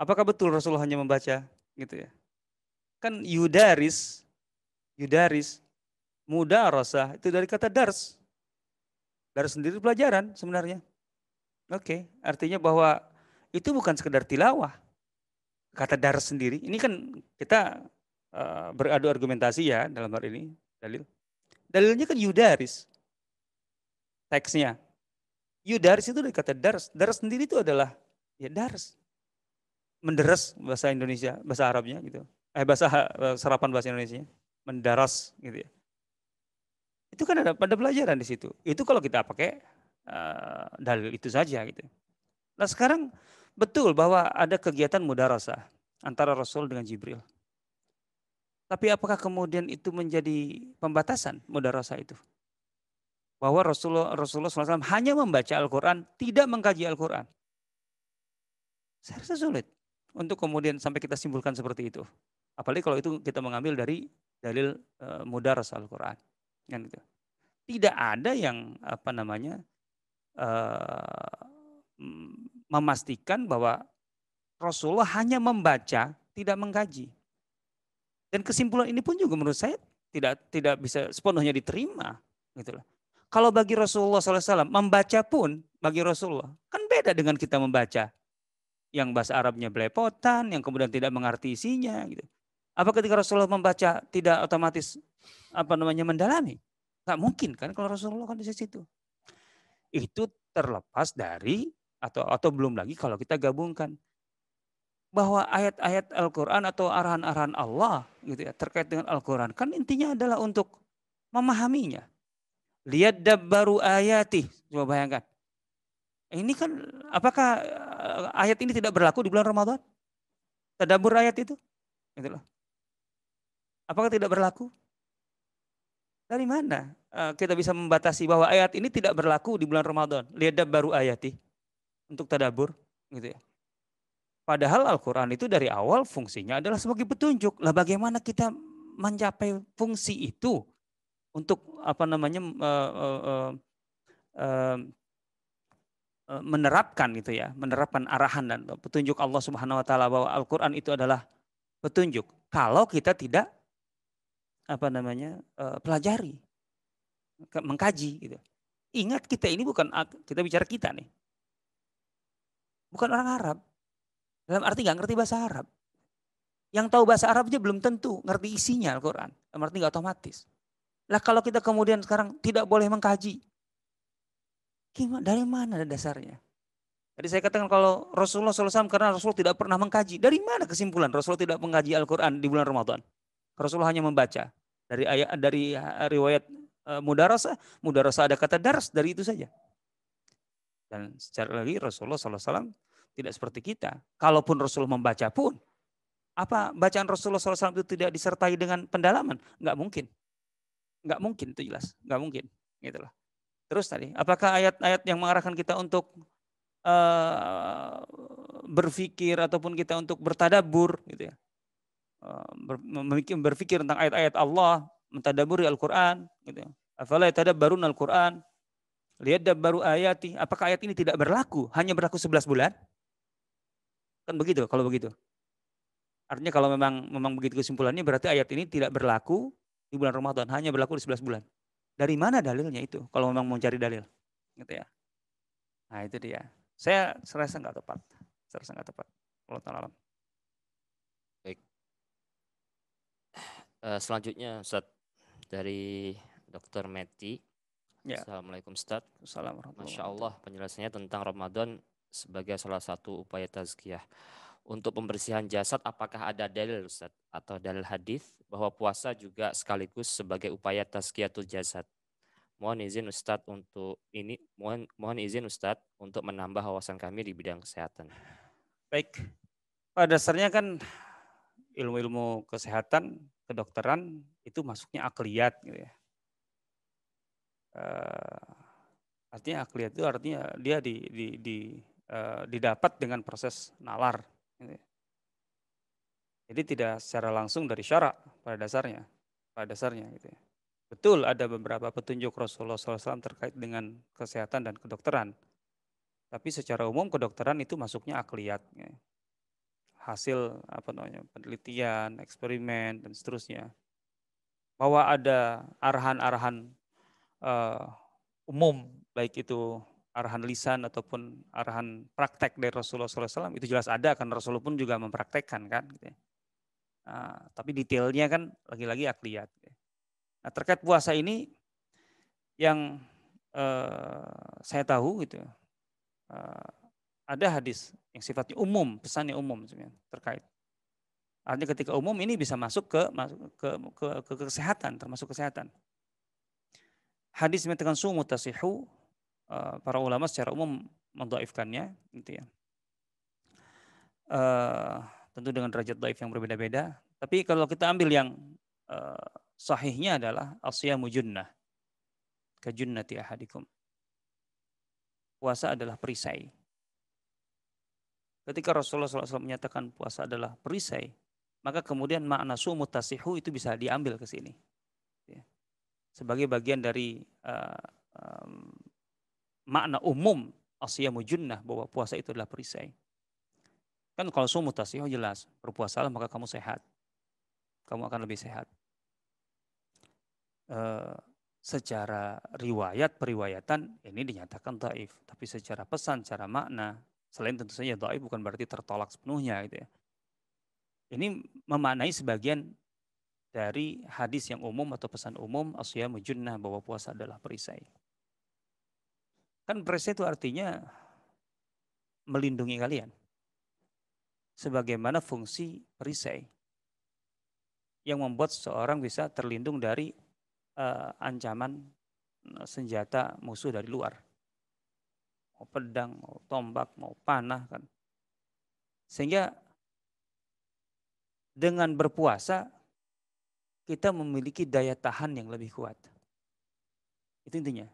Apakah betul Rasulullah hanya membaca? Gitu ya. Kan Yudaris, Yudaris Mudarasah itu dari kata dars. Dars sendiri pelajaran sebenarnya. Oke, artinya bahwa itu bukan sekedar tilawah. Kata dars sendiri, ini kan kita uh, beradu argumentasi ya dalam hal ini, dalil. Dalilnya kan yudaris, teksnya. Yudaris itu dari kata dars. Dars sendiri itu adalah ya dars. Menderes bahasa Indonesia, bahasa Arabnya gitu. Eh bahasa serapan bahasa Indonesia, mendaras gitu ya. Itu kan ada pada pelajaran di situ. Itu kalau kita pakai uh, dalil itu saja gitu. Nah sekarang betul bahwa ada kegiatan mudarasa antara Rasul dengan Jibril. Tapi apakah kemudian itu menjadi pembatasan mudarasa itu? Bahwa Rasulullah, Rasulullah SAW hanya membaca Al-Quran, tidak mengkaji Al-Quran. Saya rasa sulit untuk kemudian sampai kita simpulkan seperti itu. Apalagi kalau itu kita mengambil dari dalil mudarasa eh, mudarasah Al-Quran. Kan gitu. Tidak ada yang apa namanya eh, memastikan bahwa Rasulullah hanya membaca, tidak mengkaji. Dan kesimpulan ini pun juga menurut saya tidak tidak bisa sepenuhnya diterima, gitu loh. Kalau bagi Rasulullah SAW membaca pun bagi Rasulullah kan beda dengan kita membaca yang bahasa Arabnya belepotan, yang kemudian tidak mengerti isinya, gitu. Apa ketika Rasulullah membaca tidak otomatis apa namanya mendalami. Nggak mungkin kan kalau Rasulullah kan di situ. Itu terlepas dari atau atau belum lagi kalau kita gabungkan bahwa ayat-ayat Al-Quran atau arahan-arahan Allah gitu ya terkait dengan Al-Quran kan intinya adalah untuk memahaminya. Lihat dabbaru ayati. Coba bayangkan. Ini kan apakah eh, ayat ini tidak berlaku di bulan Ramadan? Tadabbur ayat itu? Gitu Apakah tidak berlaku? Dari mana eh, kita bisa membatasi bahwa ayat ini tidak berlaku di bulan Ramadan? Liadab baru ayati untuk tadabur gitu ya. Padahal Al-Quran itu dari awal fungsinya adalah sebagai petunjuk. Lah bagaimana kita mencapai fungsi itu untuk apa namanya uh, uh, uh, menerapkan gitu ya, menerapkan arahan dan petunjuk Allah Subhanahu wa taala bahwa Al-Qur'an itu adalah petunjuk. Kalau kita tidak apa namanya eh, pelajari, mengkaji gitu. Ingat kita ini bukan kita bicara kita nih, bukan orang Arab. Dalam arti nggak ngerti bahasa Arab. Yang tahu bahasa Arab aja belum tentu ngerti isinya Al-Quran. Dalam arti nggak otomatis. Lah kalau kita kemudian sekarang tidak boleh mengkaji, gimana dari mana dasarnya? jadi saya katakan kalau Rasulullah SAW karena Rasulullah tidak pernah mengkaji, dari mana kesimpulan Rasulullah tidak mengkaji Al-Quran di bulan Ramadan? Rasulullah hanya membaca dari ayat dari eh, riwayat eh, mudarasa, mudarasa ada kata daras dari itu saja. Dan secara lagi Rasulullah SAW tidak seperti kita. Kalaupun Rasulullah membaca pun, apa bacaan Rasulullah SAW itu tidak disertai dengan pendalaman? nggak mungkin. nggak mungkin itu jelas. nggak mungkin. Gitulah. Terus tadi, apakah ayat-ayat yang mengarahkan kita untuk uh, eh, berpikir ataupun kita untuk bertadabur gitu ya? Eh, berpikir tentang ayat-ayat Allah, mentadaburi Al-Qur'an gitu. Ya. Afala baru Al-Qur'an? Lihat baru ayat ini, Apakah ayat ini tidak berlaku? Hanya berlaku sebelas bulan? Kan begitu kalau begitu. Artinya kalau memang memang begitu kesimpulannya berarti ayat ini tidak berlaku di bulan Ramadan, hanya berlaku di 11 bulan. Dari mana dalilnya itu? Kalau memang mau cari dalil, gitu ya. Nah itu dia. Saya serasa nggak tepat, serasa nggak tepat. Allah Taala. Eh, selanjutnya Ustaz dari Dr. Meti. Ya. Assalamualaikum Ustaz. Assalamualaikum. Masya Allah penjelasannya tentang Ramadan sebagai salah satu upaya tazkiyah. Untuk pembersihan jasad apakah ada dalil Ustaz atau dalil hadis bahwa puasa juga sekaligus sebagai upaya tazkiyatul jasad? Mohon izin Ustadz untuk ini mohon mohon izin Ustadz untuk menambah wawasan kami di bidang kesehatan. Baik. Pada dasarnya kan ilmu-ilmu kesehatan kedokteran itu masuknya akliat, gitu ya. Uh, artinya akliat itu artinya dia di, di, di, uh, didapat dengan proses nalar. Gitu ya. Jadi tidak secara langsung dari syara pada dasarnya, pada dasarnya gitu ya. Betul ada beberapa petunjuk Rasulullah SAW terkait dengan kesehatan dan kedokteran. Tapi secara umum kedokteran itu masuknya akliat. Gitu ya hasil apa namanya penelitian, eksperimen dan seterusnya. Bahwa ada arahan-arahan uh, umum baik itu arahan lisan ataupun arahan praktek dari Rasulullah SAW itu jelas ada kan Rasulullah pun juga mempraktekkan kan. Gitu ya. nah, tapi detailnya kan lagi-lagi akliat. Gitu ya. Nah terkait puasa ini yang uh, saya tahu gitu. uh, ada hadis yang sifatnya umum, pesannya umum terkait. Artinya ketika umum ini bisa masuk ke ke ke, ke kesehatan, termasuk kesehatan. Hadis mengatakan sumu tasihu, eh, para ulama secara umum mendoifkannya, gitu ya. Uh, tentu dengan derajat daif yang berbeda-beda. Tapi kalau kita ambil yang uh, sahihnya adalah asyamu junnah. Kajunnati ahadikum. Puasa adalah perisai Ketika Rasulullah SAW menyatakan puasa adalah perisai, maka kemudian makna sumut tasihu itu bisa diambil ke sini. Ya. Sebagai bagian dari uh, um, makna umum asyamu junnah bahwa puasa itu adalah perisai. Kan kalau sumut tasihu jelas, berpuasalah maka kamu sehat. Kamu akan lebih sehat. Uh, secara riwayat periwayatan ini dinyatakan taif tapi secara pesan cara makna Selain tentu saja doa bukan berarti tertolak sepenuhnya gitu ya. Ini memanai sebagian dari hadis yang umum atau pesan umum asyamu junnah bahwa puasa adalah perisai. Kan perisai itu artinya melindungi kalian. Sebagaimana fungsi perisai yang membuat seorang bisa terlindung dari uh, ancaman eh, senjata musuh dari luar mau pedang, mau tombak, mau panah kan. Sehingga dengan berpuasa kita memiliki daya tahan yang lebih kuat. Itu intinya.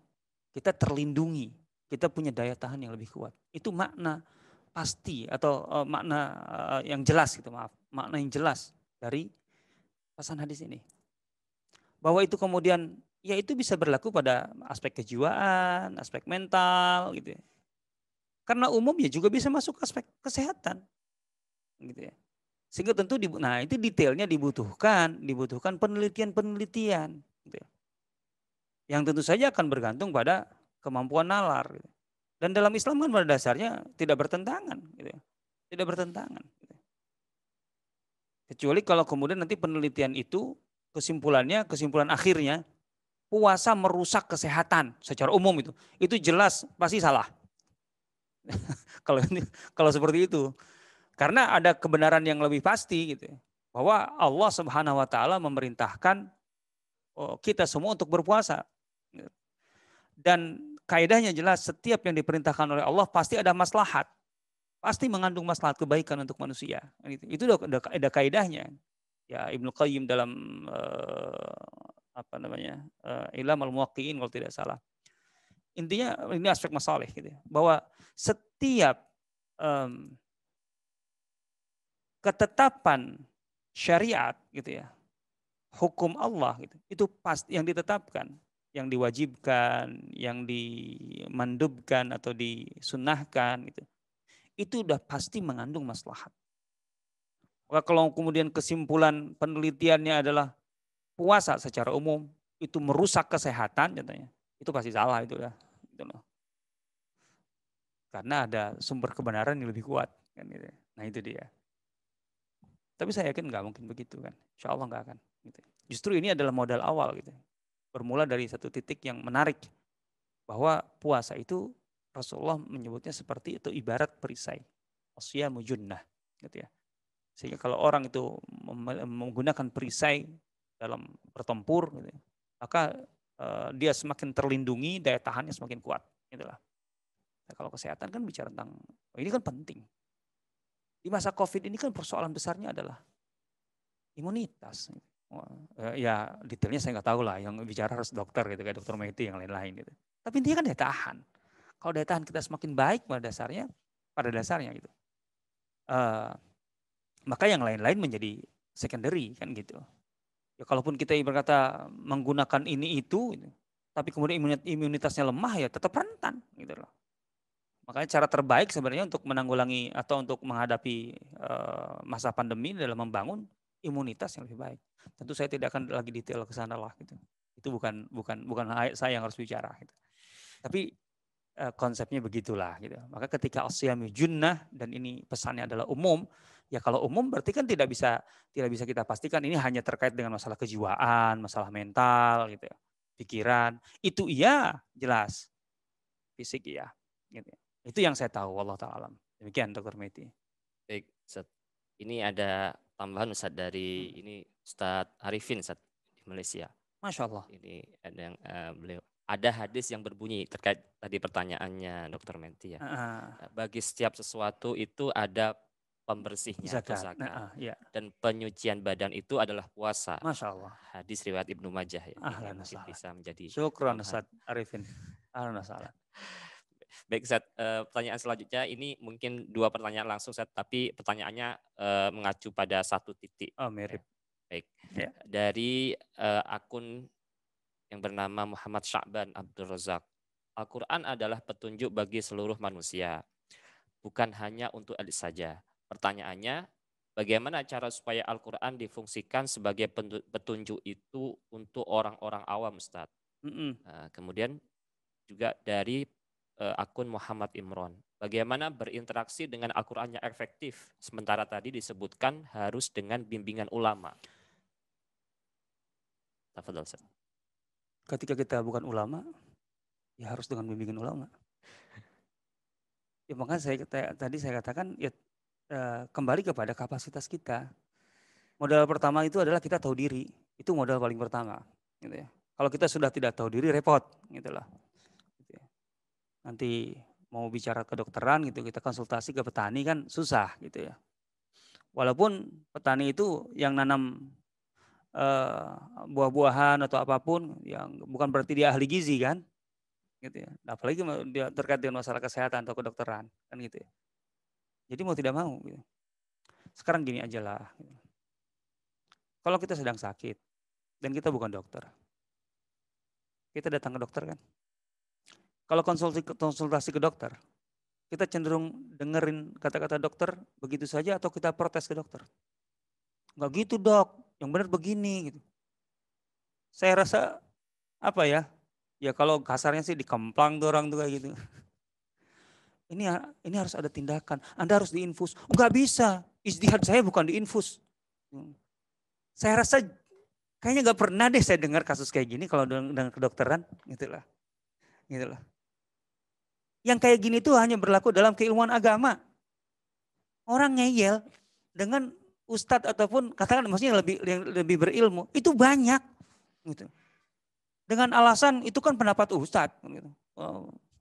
Kita terlindungi, kita punya daya tahan yang lebih kuat. Itu makna pasti atau eh, makna eh, yang jelas gitu, maaf. Makna yang jelas dari pesan hadis ini. Bahwa itu kemudian ya itu bisa berlaku pada aspek kejiwaan, aspek mental gitu ya. Karena umum ya juga bisa masuk aspek kesehatan. Gitu ya. Sehingga tentu di, nah itu detailnya dibutuhkan, dibutuhkan penelitian-penelitian gitu ya. Yang tentu saja akan bergantung pada kemampuan nalar gitu. Dan dalam Islam kan pada dasarnya tidak bertentangan gitu ya. Tidak bertentangan gitu ya. Kecuali kalau kemudian nanti penelitian itu kesimpulannya, kesimpulan akhirnya puasa merusak kesehatan secara umum itu. Itu jelas pasti salah. kalau kalau seperti itu. Karena ada kebenaran yang lebih pasti gitu ya. Bahwa Allah Subhanahu wa taala memerintahkan oh, kita semua untuk berpuasa. Dan kaidahnya jelas setiap yang diperintahkan oleh Allah pasti ada maslahat. Pasti mengandung maslahat kebaikan untuk manusia. Gitu. Itu ada, ada kaidahnya. Ya Ibnu Qayyim dalam eh, apa namanya? Eh, al-Muwaqqi'in kalau tidak salah intinya ini aspek masalah gitu ya. bahwa setiap um, ketetapan syariat gitu ya hukum Allah gitu itu pasti yang ditetapkan yang diwajibkan yang dimandubkan atau disunahkan gitu itu udah pasti mengandung maslahat maka kalau kemudian kesimpulan penelitiannya adalah puasa secara umum itu merusak kesehatan contohnya itu pasti salah itu ya gitu loh. Karena ada sumber kebenaran yang lebih kuat kan gitu. Nah itu dia. Tapi saya yakin nggak mungkin begitu kan. Insya Allah nggak akan. Gitu. Justru ini adalah modal awal gitu. Bermula dari satu titik yang menarik bahwa puasa itu Rasulullah menyebutnya seperti itu ibarat perisai. Asya mujunnah. gitu ya. Sehingga kalau orang itu menggunakan perisai dalam bertempur gitu, ya, maka Eh, dia semakin terlindungi, daya tahannya semakin kuat. Itulah. Nah, kalau kesehatan kan bicara tentang oh ini kan penting. Di masa COVID ini kan persoalan besarnya adalah imunitas. Eh, ya detailnya saya nggak tahu lah, yang bicara harus dokter gitu kayak dokter Maiti yang lain-lain gitu. Tapi intinya kan daya tahan. Kalau daya tahan kita semakin baik pada dasarnya, pada dasarnya gitu. Uh, maka yang lain-lain menjadi secondary kan gitu. Ya kalaupun kita berkata menggunakan ini itu, gitu. tapi kemudian imunitasnya lemah ya tetap rentan gitu loh. Makanya cara terbaik sebenarnya untuk menanggulangi atau untuk menghadapi eh, masa pandemi adalah membangun imunitas yang lebih baik. Tentu saya tidak akan lagi detail ke sana lah gitu. Itu bukan bukan bukan saya yang harus bicara gitu. Tapi eh, konsepnya begitulah gitu. Maka ketika asyami junnah dan ini pesannya adalah umum, Ya kalau umum berarti kan tidak bisa tidak bisa kita pastikan ini hanya terkait dengan masalah kejiwaan, masalah mental gitu ya. Pikiran, itu iya jelas. Fisik iya gitu ya. Itu yang saya tahu Allah taala. Demikian Dr. Meti. Baik, Ustaz. Ini ada tambahan Ustaz dari hmm. ini Ustaz Arifin Ustaz di Malaysia. Masya Allah. Ini ada yang uh, beliau ada hadis yang berbunyi terkait tadi pertanyaannya Dokter Menti ya. Uh. Bagi setiap sesuatu itu ada pembersihnya zakat. zakat. Nah, ya. Dan penyucian badan itu adalah puasa. Masya Allah. Hadis riwayat Ibnu Majah ya. Ahlan bisa menjadi. Syukran Ustaz Arifin. Ahlan masalah Baik Zat, e, eh, pertanyaan selanjutnya ini mungkin dua pertanyaan langsung Zat, tapi pertanyaannya e, mengacu pada satu titik. Oh mirip. Ya, baik. Ya. Dari e, akun yang bernama Muhammad Syakban Abdul Razak. Al-Quran adalah petunjuk bagi seluruh manusia, bukan hanya untuk elit saja Pertanyaannya, bagaimana cara supaya Al-Quran difungsikan sebagai petunjuk itu untuk orang-orang awam, Ustaz? Mm hmm Nah, kemudian juga dari uh, akun Muhammad Imron. Bagaimana berinteraksi dengan Al-Quran yang efektif? Sementara tadi disebutkan harus dengan bimbingan ulama. Tafadhol, Ketika kita bukan ulama, ya harus dengan bimbingan ulama. ya makanya saya tadi saya katakan ya Eh, kembali kepada kapasitas kita. Modal pertama itu adalah kita tahu diri. Itu modal paling pertama. Gitu ya. Kalau kita sudah tidak tahu diri, repot. Gitu lah. Gitu ya. Nanti mau bicara kedokteran gitu, kita konsultasi ke petani kan susah gitu ya. Walaupun petani itu yang nanam eh, buah-buahan atau apapun, yang bukan berarti dia ahli gizi kan, gitu ya. Apalagi dia terkait dengan masalah kesehatan atau kedokteran kan gitu ya. Jadi mau tidak mau. Gitu. Sekarang gini aja lah. Gitu. Kalau kita sedang sakit dan kita bukan dokter, kita datang ke dokter kan? Kalau konsultasi, konsultasi ke dokter, kita cenderung dengerin kata-kata dokter begitu saja atau kita protes ke dokter? Enggak gitu dok, yang benar begini. Gitu. Saya rasa apa ya? Ya kalau kasarnya sih dikemplang tuh orang tuh kayak gitu. Ini ini harus ada tindakan. Anda harus diinfus. Enggak bisa. Istihad saya bukan diinfus. Hmm. Saya rasa kayaknya nggak pernah deh saya dengar kasus kayak gini kalau dengan kedokteran gitulah. Gitulah. Yang kayak gini itu hanya berlaku dalam keilmuan agama. Orang ngeyel dengan ustadz ataupun katakan maksudnya lebih yang lebih berilmu itu banyak gitu dengan alasan itu kan pendapat ustadz gitu.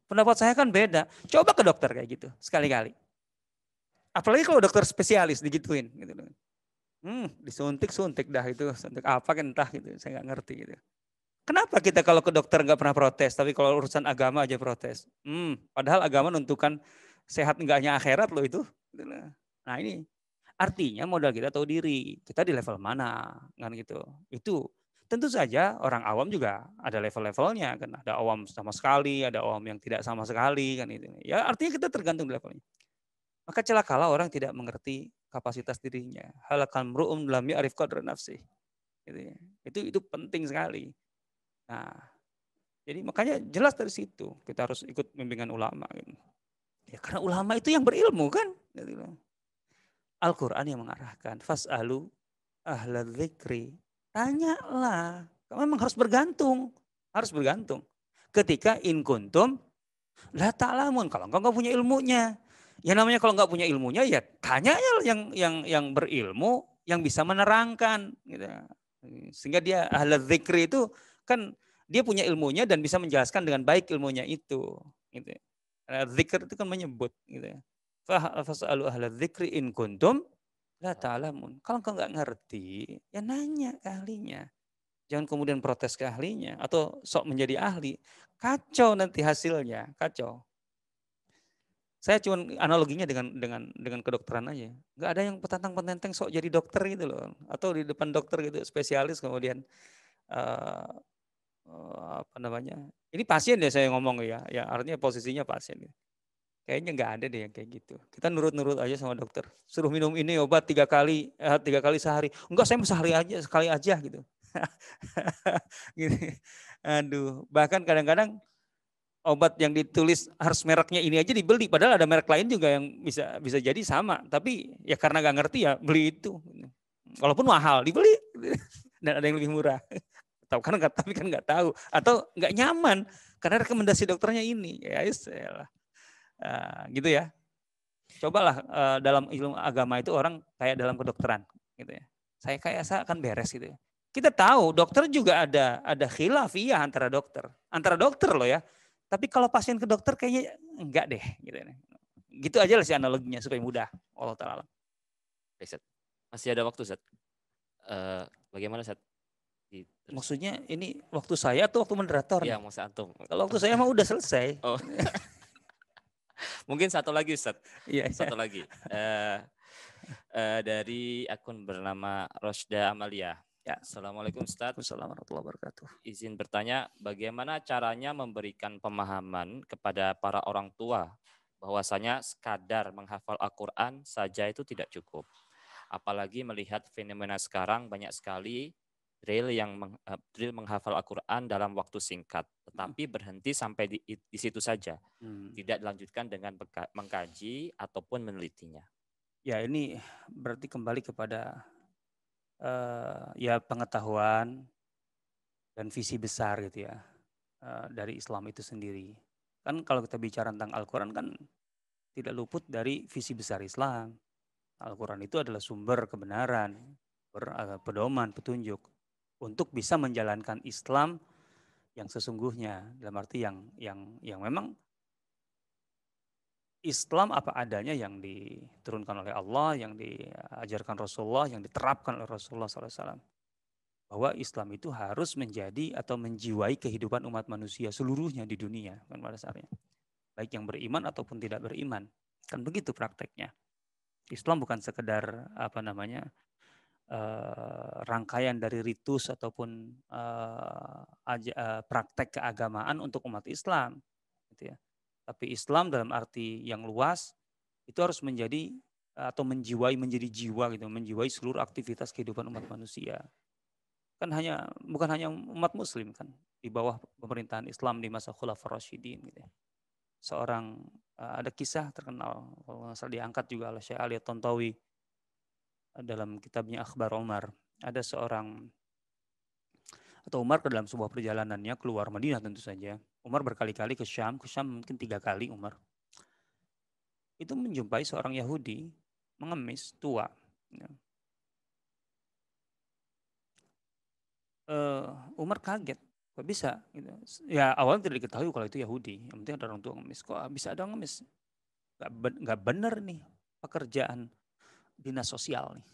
Pendapat saya kan beda. Coba ke dokter kayak gitu sekali-kali. Apalagi kalau dokter spesialis digituin gitu Hmm, disuntik suntik dah itu suntik apa kan entah gitu saya nggak ngerti gitu. Kenapa kita kalau ke dokter nggak pernah protes, tapi kalau urusan agama aja protes? Hmm, padahal agama menentukan sehat enggaknya akhirat loh itu. Gitu nah ini artinya modal kita tahu diri, kita di level mana kan gitu. Itu Tentu saja orang awam juga ada level-levelnya kan. Ada awam sama sekali, ada awam yang tidak sama sekali kan itu. Ya artinya kita tergantung levelnya. Maka celakalah orang tidak mengerti kapasitas dirinya. Halakan ru'um lam arif qadra nafsi. Gitu ya. Itu itu penting sekali. Nah, jadi makanya jelas dari situ kita harus ikut bimbingan ulama gitu. Ya karena ulama itu yang berilmu kan. Gitu. Al-Qur'an yang mengarahkan fasalu ahla dzikri Tanyalah. Kamu Memang harus bergantung. Harus bergantung. Ketika in kuntum la ta'lamun. Kalau kamu punya ilmunya. Ya namanya kalau nggak punya ilmunya ya tanya yang yang yang berilmu yang bisa menerangkan gitu. Sehingga dia ahli zikri itu kan dia punya ilmunya dan bisa menjelaskan dengan baik ilmunya itu gitu. Zikr itu kan menyebut gitu. Ya. Fasalu ahla dzikri in kuntum La ta'lamun. Kalau engkau nggak ngerti, ya nanya ke ahlinya. Jangan kemudian protes ke ahlinya atau sok menjadi ahli. Kacau nanti hasilnya, kacau. Saya cuma analoginya dengan dengan dengan kedokteran aja. Gak ada yang petantang petenteng sok jadi dokter gitu loh, atau di depan dokter gitu spesialis kemudian uh, uh, apa namanya? Ini pasien ya saya ngomong ya, ya artinya posisinya pasien. Gitu. Kayaknya nggak ada deh yang kayak gitu. Kita nurut-nurut aja sama dokter. Suruh minum ini obat tiga kali, eh, tiga kali sehari. Enggak, saya sehari aja, sekali aja gitu. gitu. Aduh, bahkan kadang-kadang obat yang ditulis harus mereknya ini aja dibeli. Padahal ada merek lain juga yang bisa bisa jadi sama. Tapi ya karena nggak ngerti ya beli itu. Walaupun mahal dibeli dan ada yang lebih murah. Tahu kan nggak? Tapi kan nggak tahu atau nggak nyaman karena rekomendasi dokternya ini. Ya, ya lah Eh, gitu ya cobalah uh, dalam ilmu agama itu orang kayak dalam kedokteran gitu ya saya kayak saya akan beres gitu ya. kita tahu dokter juga ada ada iya antara dokter antara dokter loh ya tapi kalau pasien ke dokter kayaknya enggak deh gitu ya. gitu aja lah sih analoginya supaya mudah Allah taala masih ada waktu Zat. Uh, eh, bagaimana Zat? Maksudnya ini waktu saya atau waktu moderator? Iya, maksud Kalau waktu saya mah udah selesai. Oh. Mungkin satu lagi Ustaz. Iya, iya. satu lagi. Uh, uh, dari akun bernama Rosda Amalia. Ya. Assalamualaikum Ustaz. Assalamualaikum warahmatullahi wabarakatuh. Izin bertanya, bagaimana caranya memberikan pemahaman kepada para orang tua bahwasanya sekadar menghafal Al-Quran saja itu tidak cukup. Apalagi melihat fenomena sekarang banyak sekali drill yang meng, uh, drill menghafal Al-Qur'an dalam waktu singkat, hmm. tetapi berhenti sampai di, di situ saja. Hmm. Tidak dilanjutkan dengan mengkaji ataupun menelitinya. Ya, ini berarti kembali kepada uh, ya pengetahuan dan visi besar gitu ya uh, dari Islam itu sendiri. Kan kalau kita bicara tentang Al-Qur'an kan tidak luput dari visi besar Islam. Al-Quran itu adalah sumber kebenaran, pedoman, petunjuk untuk bisa menjalankan Islam yang sesungguhnya dalam arti yang yang yang memang Islam apa adanya yang diturunkan oleh Allah, yang diajarkan Rasulullah, yang diterapkan oleh Rasulullah SAW. Bahwa Islam itu harus menjadi atau menjiwai kehidupan umat manusia seluruhnya di dunia kan pada dasarnya. Baik yang beriman ataupun tidak beriman. Kan begitu prakteknya. Islam bukan sekedar apa namanya Eh, rangkaian dari ritus ataupun eh, aja, eh, praktek keagamaan untuk umat Islam, gitu ya. Tapi Islam dalam arti yang luas itu harus menjadi atau menjiwai menjadi jiwa gitu, menjiwai seluruh aktivitas kehidupan umat manusia. Kan hanya bukan hanya umat muslim kan di bawah pemerintahan Islam di masa Khulafaur Rasyidin gitu ya. Seorang eh, ada kisah terkenal kalau diangkat juga oleh Syekh Ali Tontowi dalam kitabnya Akhbar Umar. Ada seorang atau Umar ke dalam sebuah perjalanannya keluar Madinah tentu saja. Umar berkali-kali ke Syam, ke Syam mungkin tiga kali Umar. Itu menjumpai seorang Yahudi mengemis tua. Uh, Umar kaget, kok bisa? Gitu. Ya awalnya tidak diketahui kalau itu Yahudi. Yang penting ada orang tua ngemis. Kok bisa ada ngemis? Gak, ben gak bener nih pekerjaan dinas sosial nih.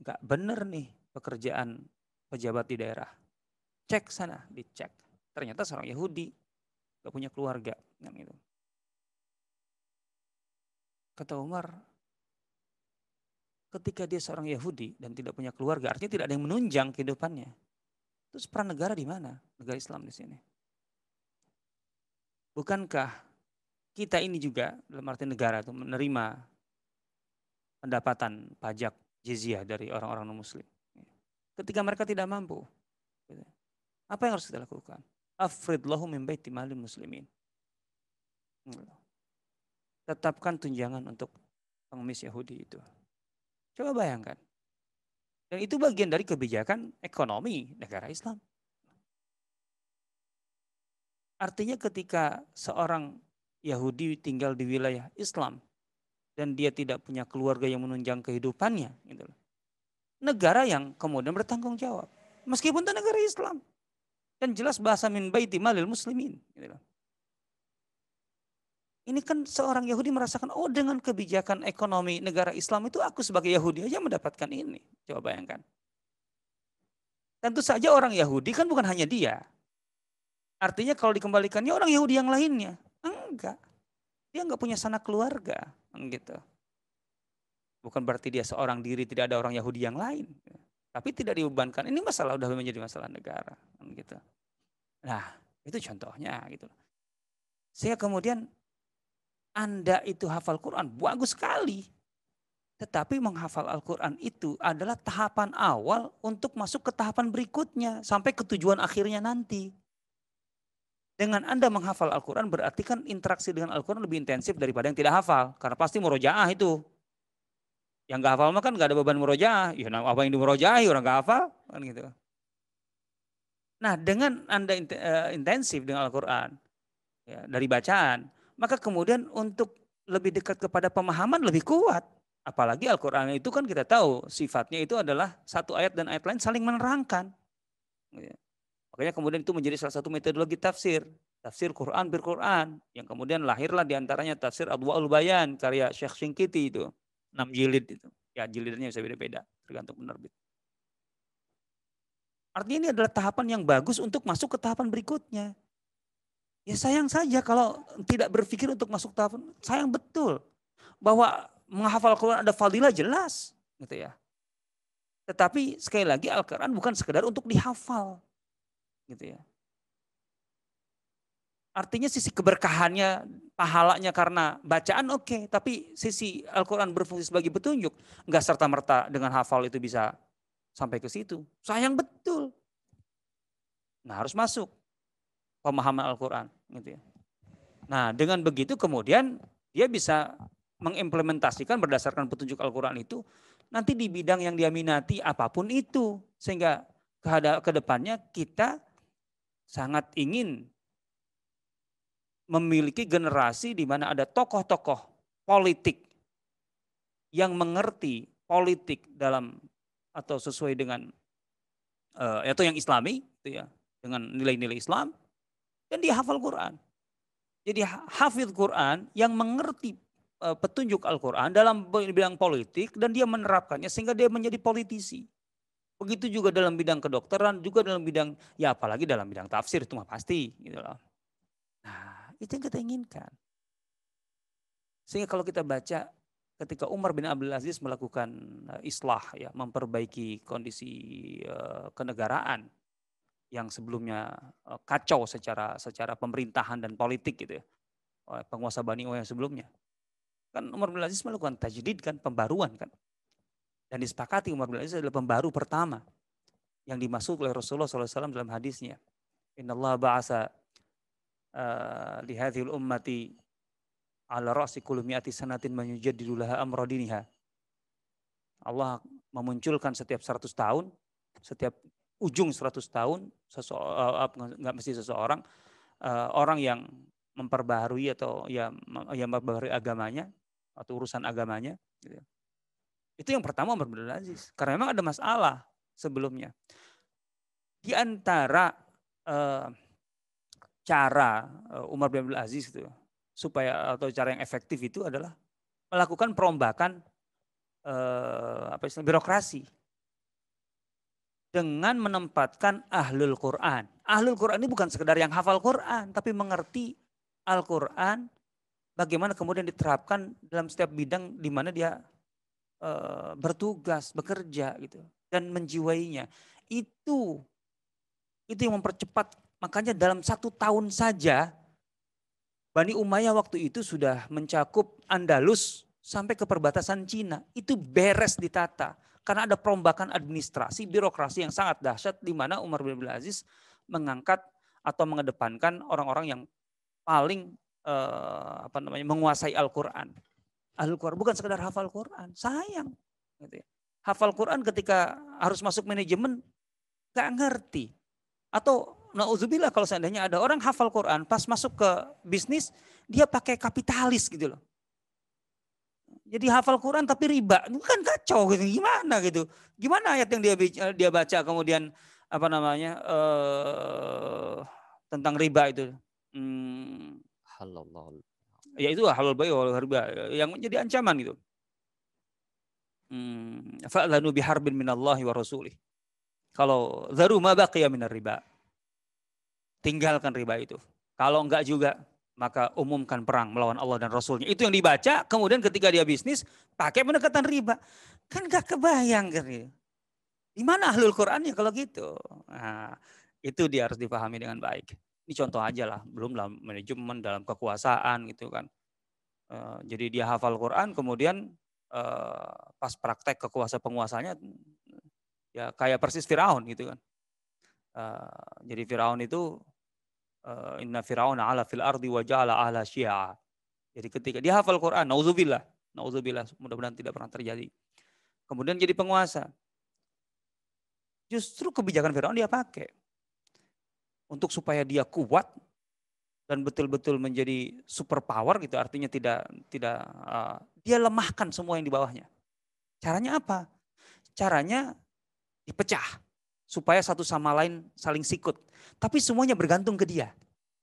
Enggak bener nih pekerjaan pejabat di daerah. Cek sana, dicek. Ternyata seorang Yahudi, gak punya keluarga. Kan gitu. Kata Umar, ketika dia seorang Yahudi dan tidak punya keluarga, artinya tidak ada yang menunjang kehidupannya. Terus peran negara di mana? Negara Islam di sini. Bukankah kita ini juga dalam arti negara itu menerima pendapatan pajak jizyah dari orang-orang non-muslim. Ketika mereka tidak mampu, gitu. apa yang harus kita lakukan? Afridlahu min baiti muslimin. Tetapkan tunjangan untuk pengemis Yahudi itu. Coba bayangkan. Dan itu bagian dari kebijakan ekonomi negara Islam. Artinya ketika seorang Yahudi tinggal di wilayah Islam, dan dia tidak punya keluarga yang menunjang kehidupannya. Gitu negara yang kemudian bertanggung jawab. Meskipun itu negara Islam. Dan jelas bahasa min baiti malil muslimin. Gitu ini kan seorang Yahudi merasakan, oh dengan kebijakan ekonomi negara Islam itu aku sebagai Yahudi aja mendapatkan ini. Coba bayangkan. Tentu saja orang Yahudi kan bukan hanya dia. Artinya kalau dikembalikannya orang Yahudi yang lainnya. Enggak. Dia enggak punya sanak keluarga. Hmm, gitu. Bukan berarti dia seorang diri tidak ada orang Yahudi yang lain, tapi tidak dibebankan. Ini masalah sudah menjadi masalah negara hmm, gitu. Nah, itu contohnya gitu. Sehingga kemudian Anda itu hafal Quran bagus sekali. Tetapi menghafal Al-Quran itu adalah tahapan awal untuk masuk ke tahapan berikutnya sampai ke tujuan akhirnya nanti. Dengan Anda menghafal Al-Quran berarti kan interaksi dengan Al-Quran lebih intensif daripada yang tidak hafal. Karena pasti murojaah itu. Yang nggak hafal mah kan nggak ada beban murojaah. Ya nah apa yang dimurojaahi orang nggak hafal. Kan gitu. Nah dengan Anda eh, intensif dengan Al-Quran, ya, dari bacaan, maka kemudian untuk lebih dekat kepada pemahaman lebih kuat. Apalagi Al-Quran itu kan kita tahu sifatnya itu adalah satu ayat dan ayat lain saling menerangkan. Gitu ya. Makanya kemudian itu menjadi salah satu metodologi tafsir. Tafsir Quran berquran yang kemudian lahirlah diantaranya tafsir Adwa'ul Bayan karya Syekh Singkiti itu. 6 jilid itu. Ya jilidnya bisa beda-beda tergantung penerbit. Artinya ini adalah tahapan yang bagus untuk masuk ke tahapan berikutnya. Ya sayang saja kalau tidak berpikir untuk masuk tahapan. Sayang betul bahwa menghafal Quran ada fadilah jelas gitu ya. Tetapi sekali lagi Al-Quran bukan sekedar untuk dihafal gitu ya. Artinya sisi keberkahannya, pahalanya karena bacaan oke, okay, tapi sisi Al-Quran berfungsi sebagai petunjuk. Enggak serta-merta dengan hafal itu bisa sampai ke situ. Sayang betul. Nah harus masuk pemahaman Al-Quran. Gitu ya. Nah dengan begitu kemudian dia bisa mengimplementasikan berdasarkan petunjuk Al-Quran itu nanti di bidang yang dia minati apapun itu. Sehingga ke depannya kita sangat ingin memiliki generasi di mana ada tokoh-tokoh politik yang mengerti politik dalam atau sesuai dengan eh, atau yang islami itu ya dengan nilai-nilai Islam dan dia hafal Quran. Jadi hafid Quran yang mengerti eh, petunjuk Al-Quran dalam bidang politik dan dia menerapkannya sehingga dia menjadi politisi. Begitu juga dalam bidang kedokteran, juga dalam bidang ya apalagi dalam bidang tafsir itu mah pasti gitu loh. Nah, itu yang kita inginkan. Sehingga kalau kita baca ketika Umar bin Abdul Aziz melakukan eh, islah ya, memperbaiki kondisi uh, kenegaraan yang sebelumnya eh, kacau secara secara pemerintahan dan politik gitu ya. penguasa Bani O yang sebelumnya. Kan Umar bin Aziz melakukan tajdid kan, pembaruan kan. Dan disepakati Umar bin Aziz adalah pembaru pertama yang dimaksud oleh Rasulullah SAW dalam hadisnya. Inna Allah ba'asa uh, eh, lihadhil ummati ala ra'si kulmiati sanatin menyujadidulaha amradiniha. Allah memunculkan setiap 100 tahun, setiap ujung 100 tahun, eh, nggak mesti seseorang, uh, orang yang memperbaharui atau ya, yang memperbaharui agamanya atau urusan agamanya. Gitu. Ya. Itu yang pertama Umar bin Aziz. Karena memang ada masalah sebelumnya. Di antara uh, cara eh, Umar bin Abdul Aziz itu supaya atau cara yang efektif itu adalah melakukan perombakan uh, apa istilah birokrasi dengan menempatkan ahlul Quran. Ahlul Quran ini bukan sekedar yang hafal Quran, tapi mengerti Al-Quran, bagaimana kemudian diterapkan dalam setiap bidang di mana dia Eh, bertugas, bekerja gitu dan menjiwainya. Itu itu yang mempercepat. Makanya dalam satu tahun saja Bani Umayyah waktu itu sudah mencakup Andalus sampai ke perbatasan Cina. Itu beres ditata karena ada perombakan administrasi, birokrasi yang sangat dahsyat di mana Umar bin Abdul Aziz mengangkat atau mengedepankan orang-orang yang paling eh, apa namanya menguasai Al-Qur'an. Ahlul Quran, bukan sekedar hafal Quran. Sayang. Gitu ya. Hafal Quran ketika harus masuk manajemen, gak ngerti. Atau na'udzubillah kalau seandainya ada orang hafal Quran, pas masuk ke bisnis, dia pakai kapitalis gitu loh. Jadi hafal Quran tapi riba, bukan kan kacau gitu. Gimana gitu? Gimana ayat yang dia dia baca kemudian apa namanya uh, tentang riba itu? Hmm, halallah ya itu halal bayi halal harba yang menjadi ancaman gitu. Hmm, fa'lanu biharbin minallahi wa rasulih. Kalau zaru ma baqiya minar riba. Tinggalkan riba itu. Kalau enggak juga maka umumkan perang melawan Allah dan Rasulnya. Itu yang dibaca, kemudian ketika dia bisnis, pakai pendekatan riba. Kan gak kebayang kan ya. Di mana ahlul Qur'annya kalau gitu? Nah, itu dia harus dipahami dengan baik. Ini contoh aja lah, belum dalam manajemen, dalam kekuasaan gitu kan. Eh, jadi dia hafal Quran, kemudian eh, pas praktek kekuasa penguasanya ya kayak persis Firaun gitu kan. Eh, jadi Firaun itu inna Firaun ala fil ardi wa ala ahla syi'a. Jadi ketika dia hafal Quran, nauzubillah, nauzubillah mudah-mudahan tidak pernah terjadi. Kemudian jadi penguasa. Justru kebijakan Firaun dia pakai untuk supaya dia kuat dan betul-betul menjadi superpower gitu artinya tidak tidak uh, dia lemahkan semua yang di bawahnya. Caranya apa? Caranya dipecah supaya satu sama lain saling sikut. Tapi semuanya bergantung ke dia.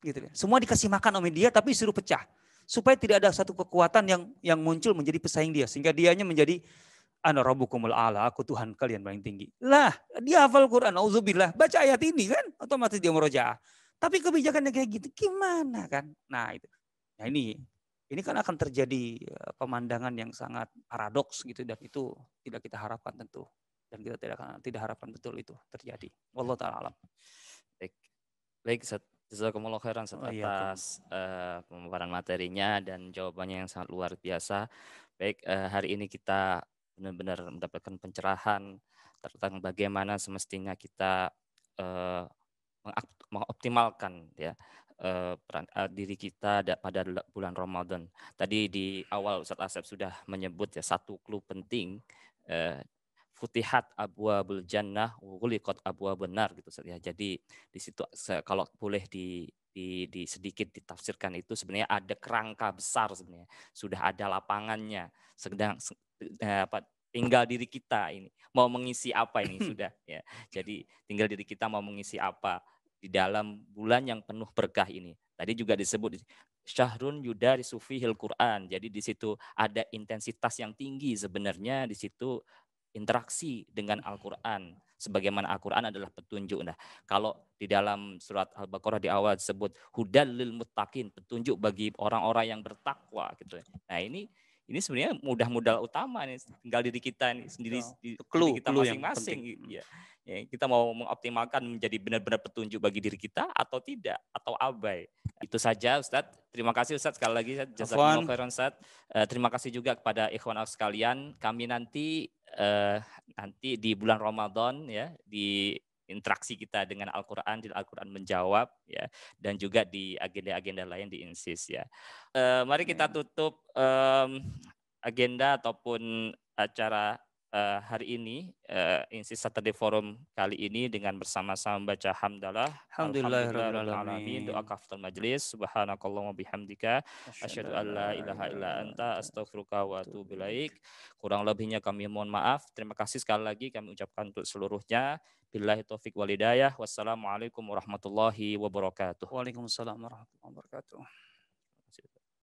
Gitu ya. Semua dikasih makan oleh dia tapi disuruh pecah supaya tidak ada satu kekuatan yang yang muncul menjadi pesaing dia sehingga dianya menjadi ana rabbukumul ala, aku Tuhan kalian paling tinggi. Lah, dia hafal Quran, auzubillah, baca ayat ini kan, otomatis dia murojaah. Tapi kebijakannya kayak gitu, gimana kan? Nah itu, nah ini, ini kan akan terjadi eh, pemandangan yang sangat paradoks gitu dan itu tidak kita harapkan tentu dan kita tidak tidak harapkan betul itu terjadi. Wallah taala alam. Baik. Baik, Ustaz. Jazakumullah khairan atas oh, iya, atas uh, pemaparan materinya dan jawabannya yang sangat luar biasa. Baik, uh, hari ini kita benar-benar mendapatkan pencerahan tentang bagaimana semestinya kita eh, mengoptimalkan ya eh, peran, eh, diri kita pada bulan Ramadan. Tadi di awal Ustaz Asep sudah menyebut ya satu clue penting eh, futihat abwabul jannah ghuliqat abuah benar gitu Ustaz ya. Jadi di situ kalau boleh di di, di sedikit ditafsirkan itu sebenarnya ada kerangka besar sebenarnya sudah ada lapangannya sedang eh, apa tinggal diri kita ini mau mengisi apa ini sudah ya jadi tinggal diri kita mau mengisi apa di dalam bulan yang penuh berkah ini tadi juga disebut syahrun yudari sufi Quran jadi di situ ada intensitas yang tinggi sebenarnya di situ interaksi dengan Al-Quran sebagaimana Al-Qur'an adalah petunjuk. Nah, kalau di dalam surat Al-Baqarah di awal disebut hudal lil muttaqin, petunjuk bagi orang-orang yang bertakwa gitu. Nah, ini ini sebenarnya mudah modal utama nih tinggal diri kita nih sendiri iya. di clue, kita masing-masing ya. ya kita mau mengoptimalkan menjadi benar-benar petunjuk bagi diri kita atau tidak atau abai itu saja Ustadz terima kasih Ustadz sekali lagi Ustadz jazakumullah Ustadz uh, terima kasih juga kepada ikhwan sekalian kami nanti eh, nanti di bulan Ramadan ya di interaksi kita dengan Al-Quran, di Al-Quran menjawab, ya, dan juga di agenda-agenda lain di INSIS. Ya. Eh, mari kita iya. tutup um, agenda ataupun acara Eh, hari ini uh, Insi Saturday Forum kali ini dengan bersama-sama membaca hamdalah alhamdulillahirabbil doa kafatul majelis subhanakallahumma bihamdika asyhadu an la ilaha illa anta astaghfiruka wa atubu ilaik kurang lebihnya kami mohon maaf terima kasih sekali lagi kami ucapkan untuk seluruhnya billahi taufik walidayah wassalamualaikum warahmatullahi wabarakatuh waalaikumsalam warahmatullahi wabarakatuh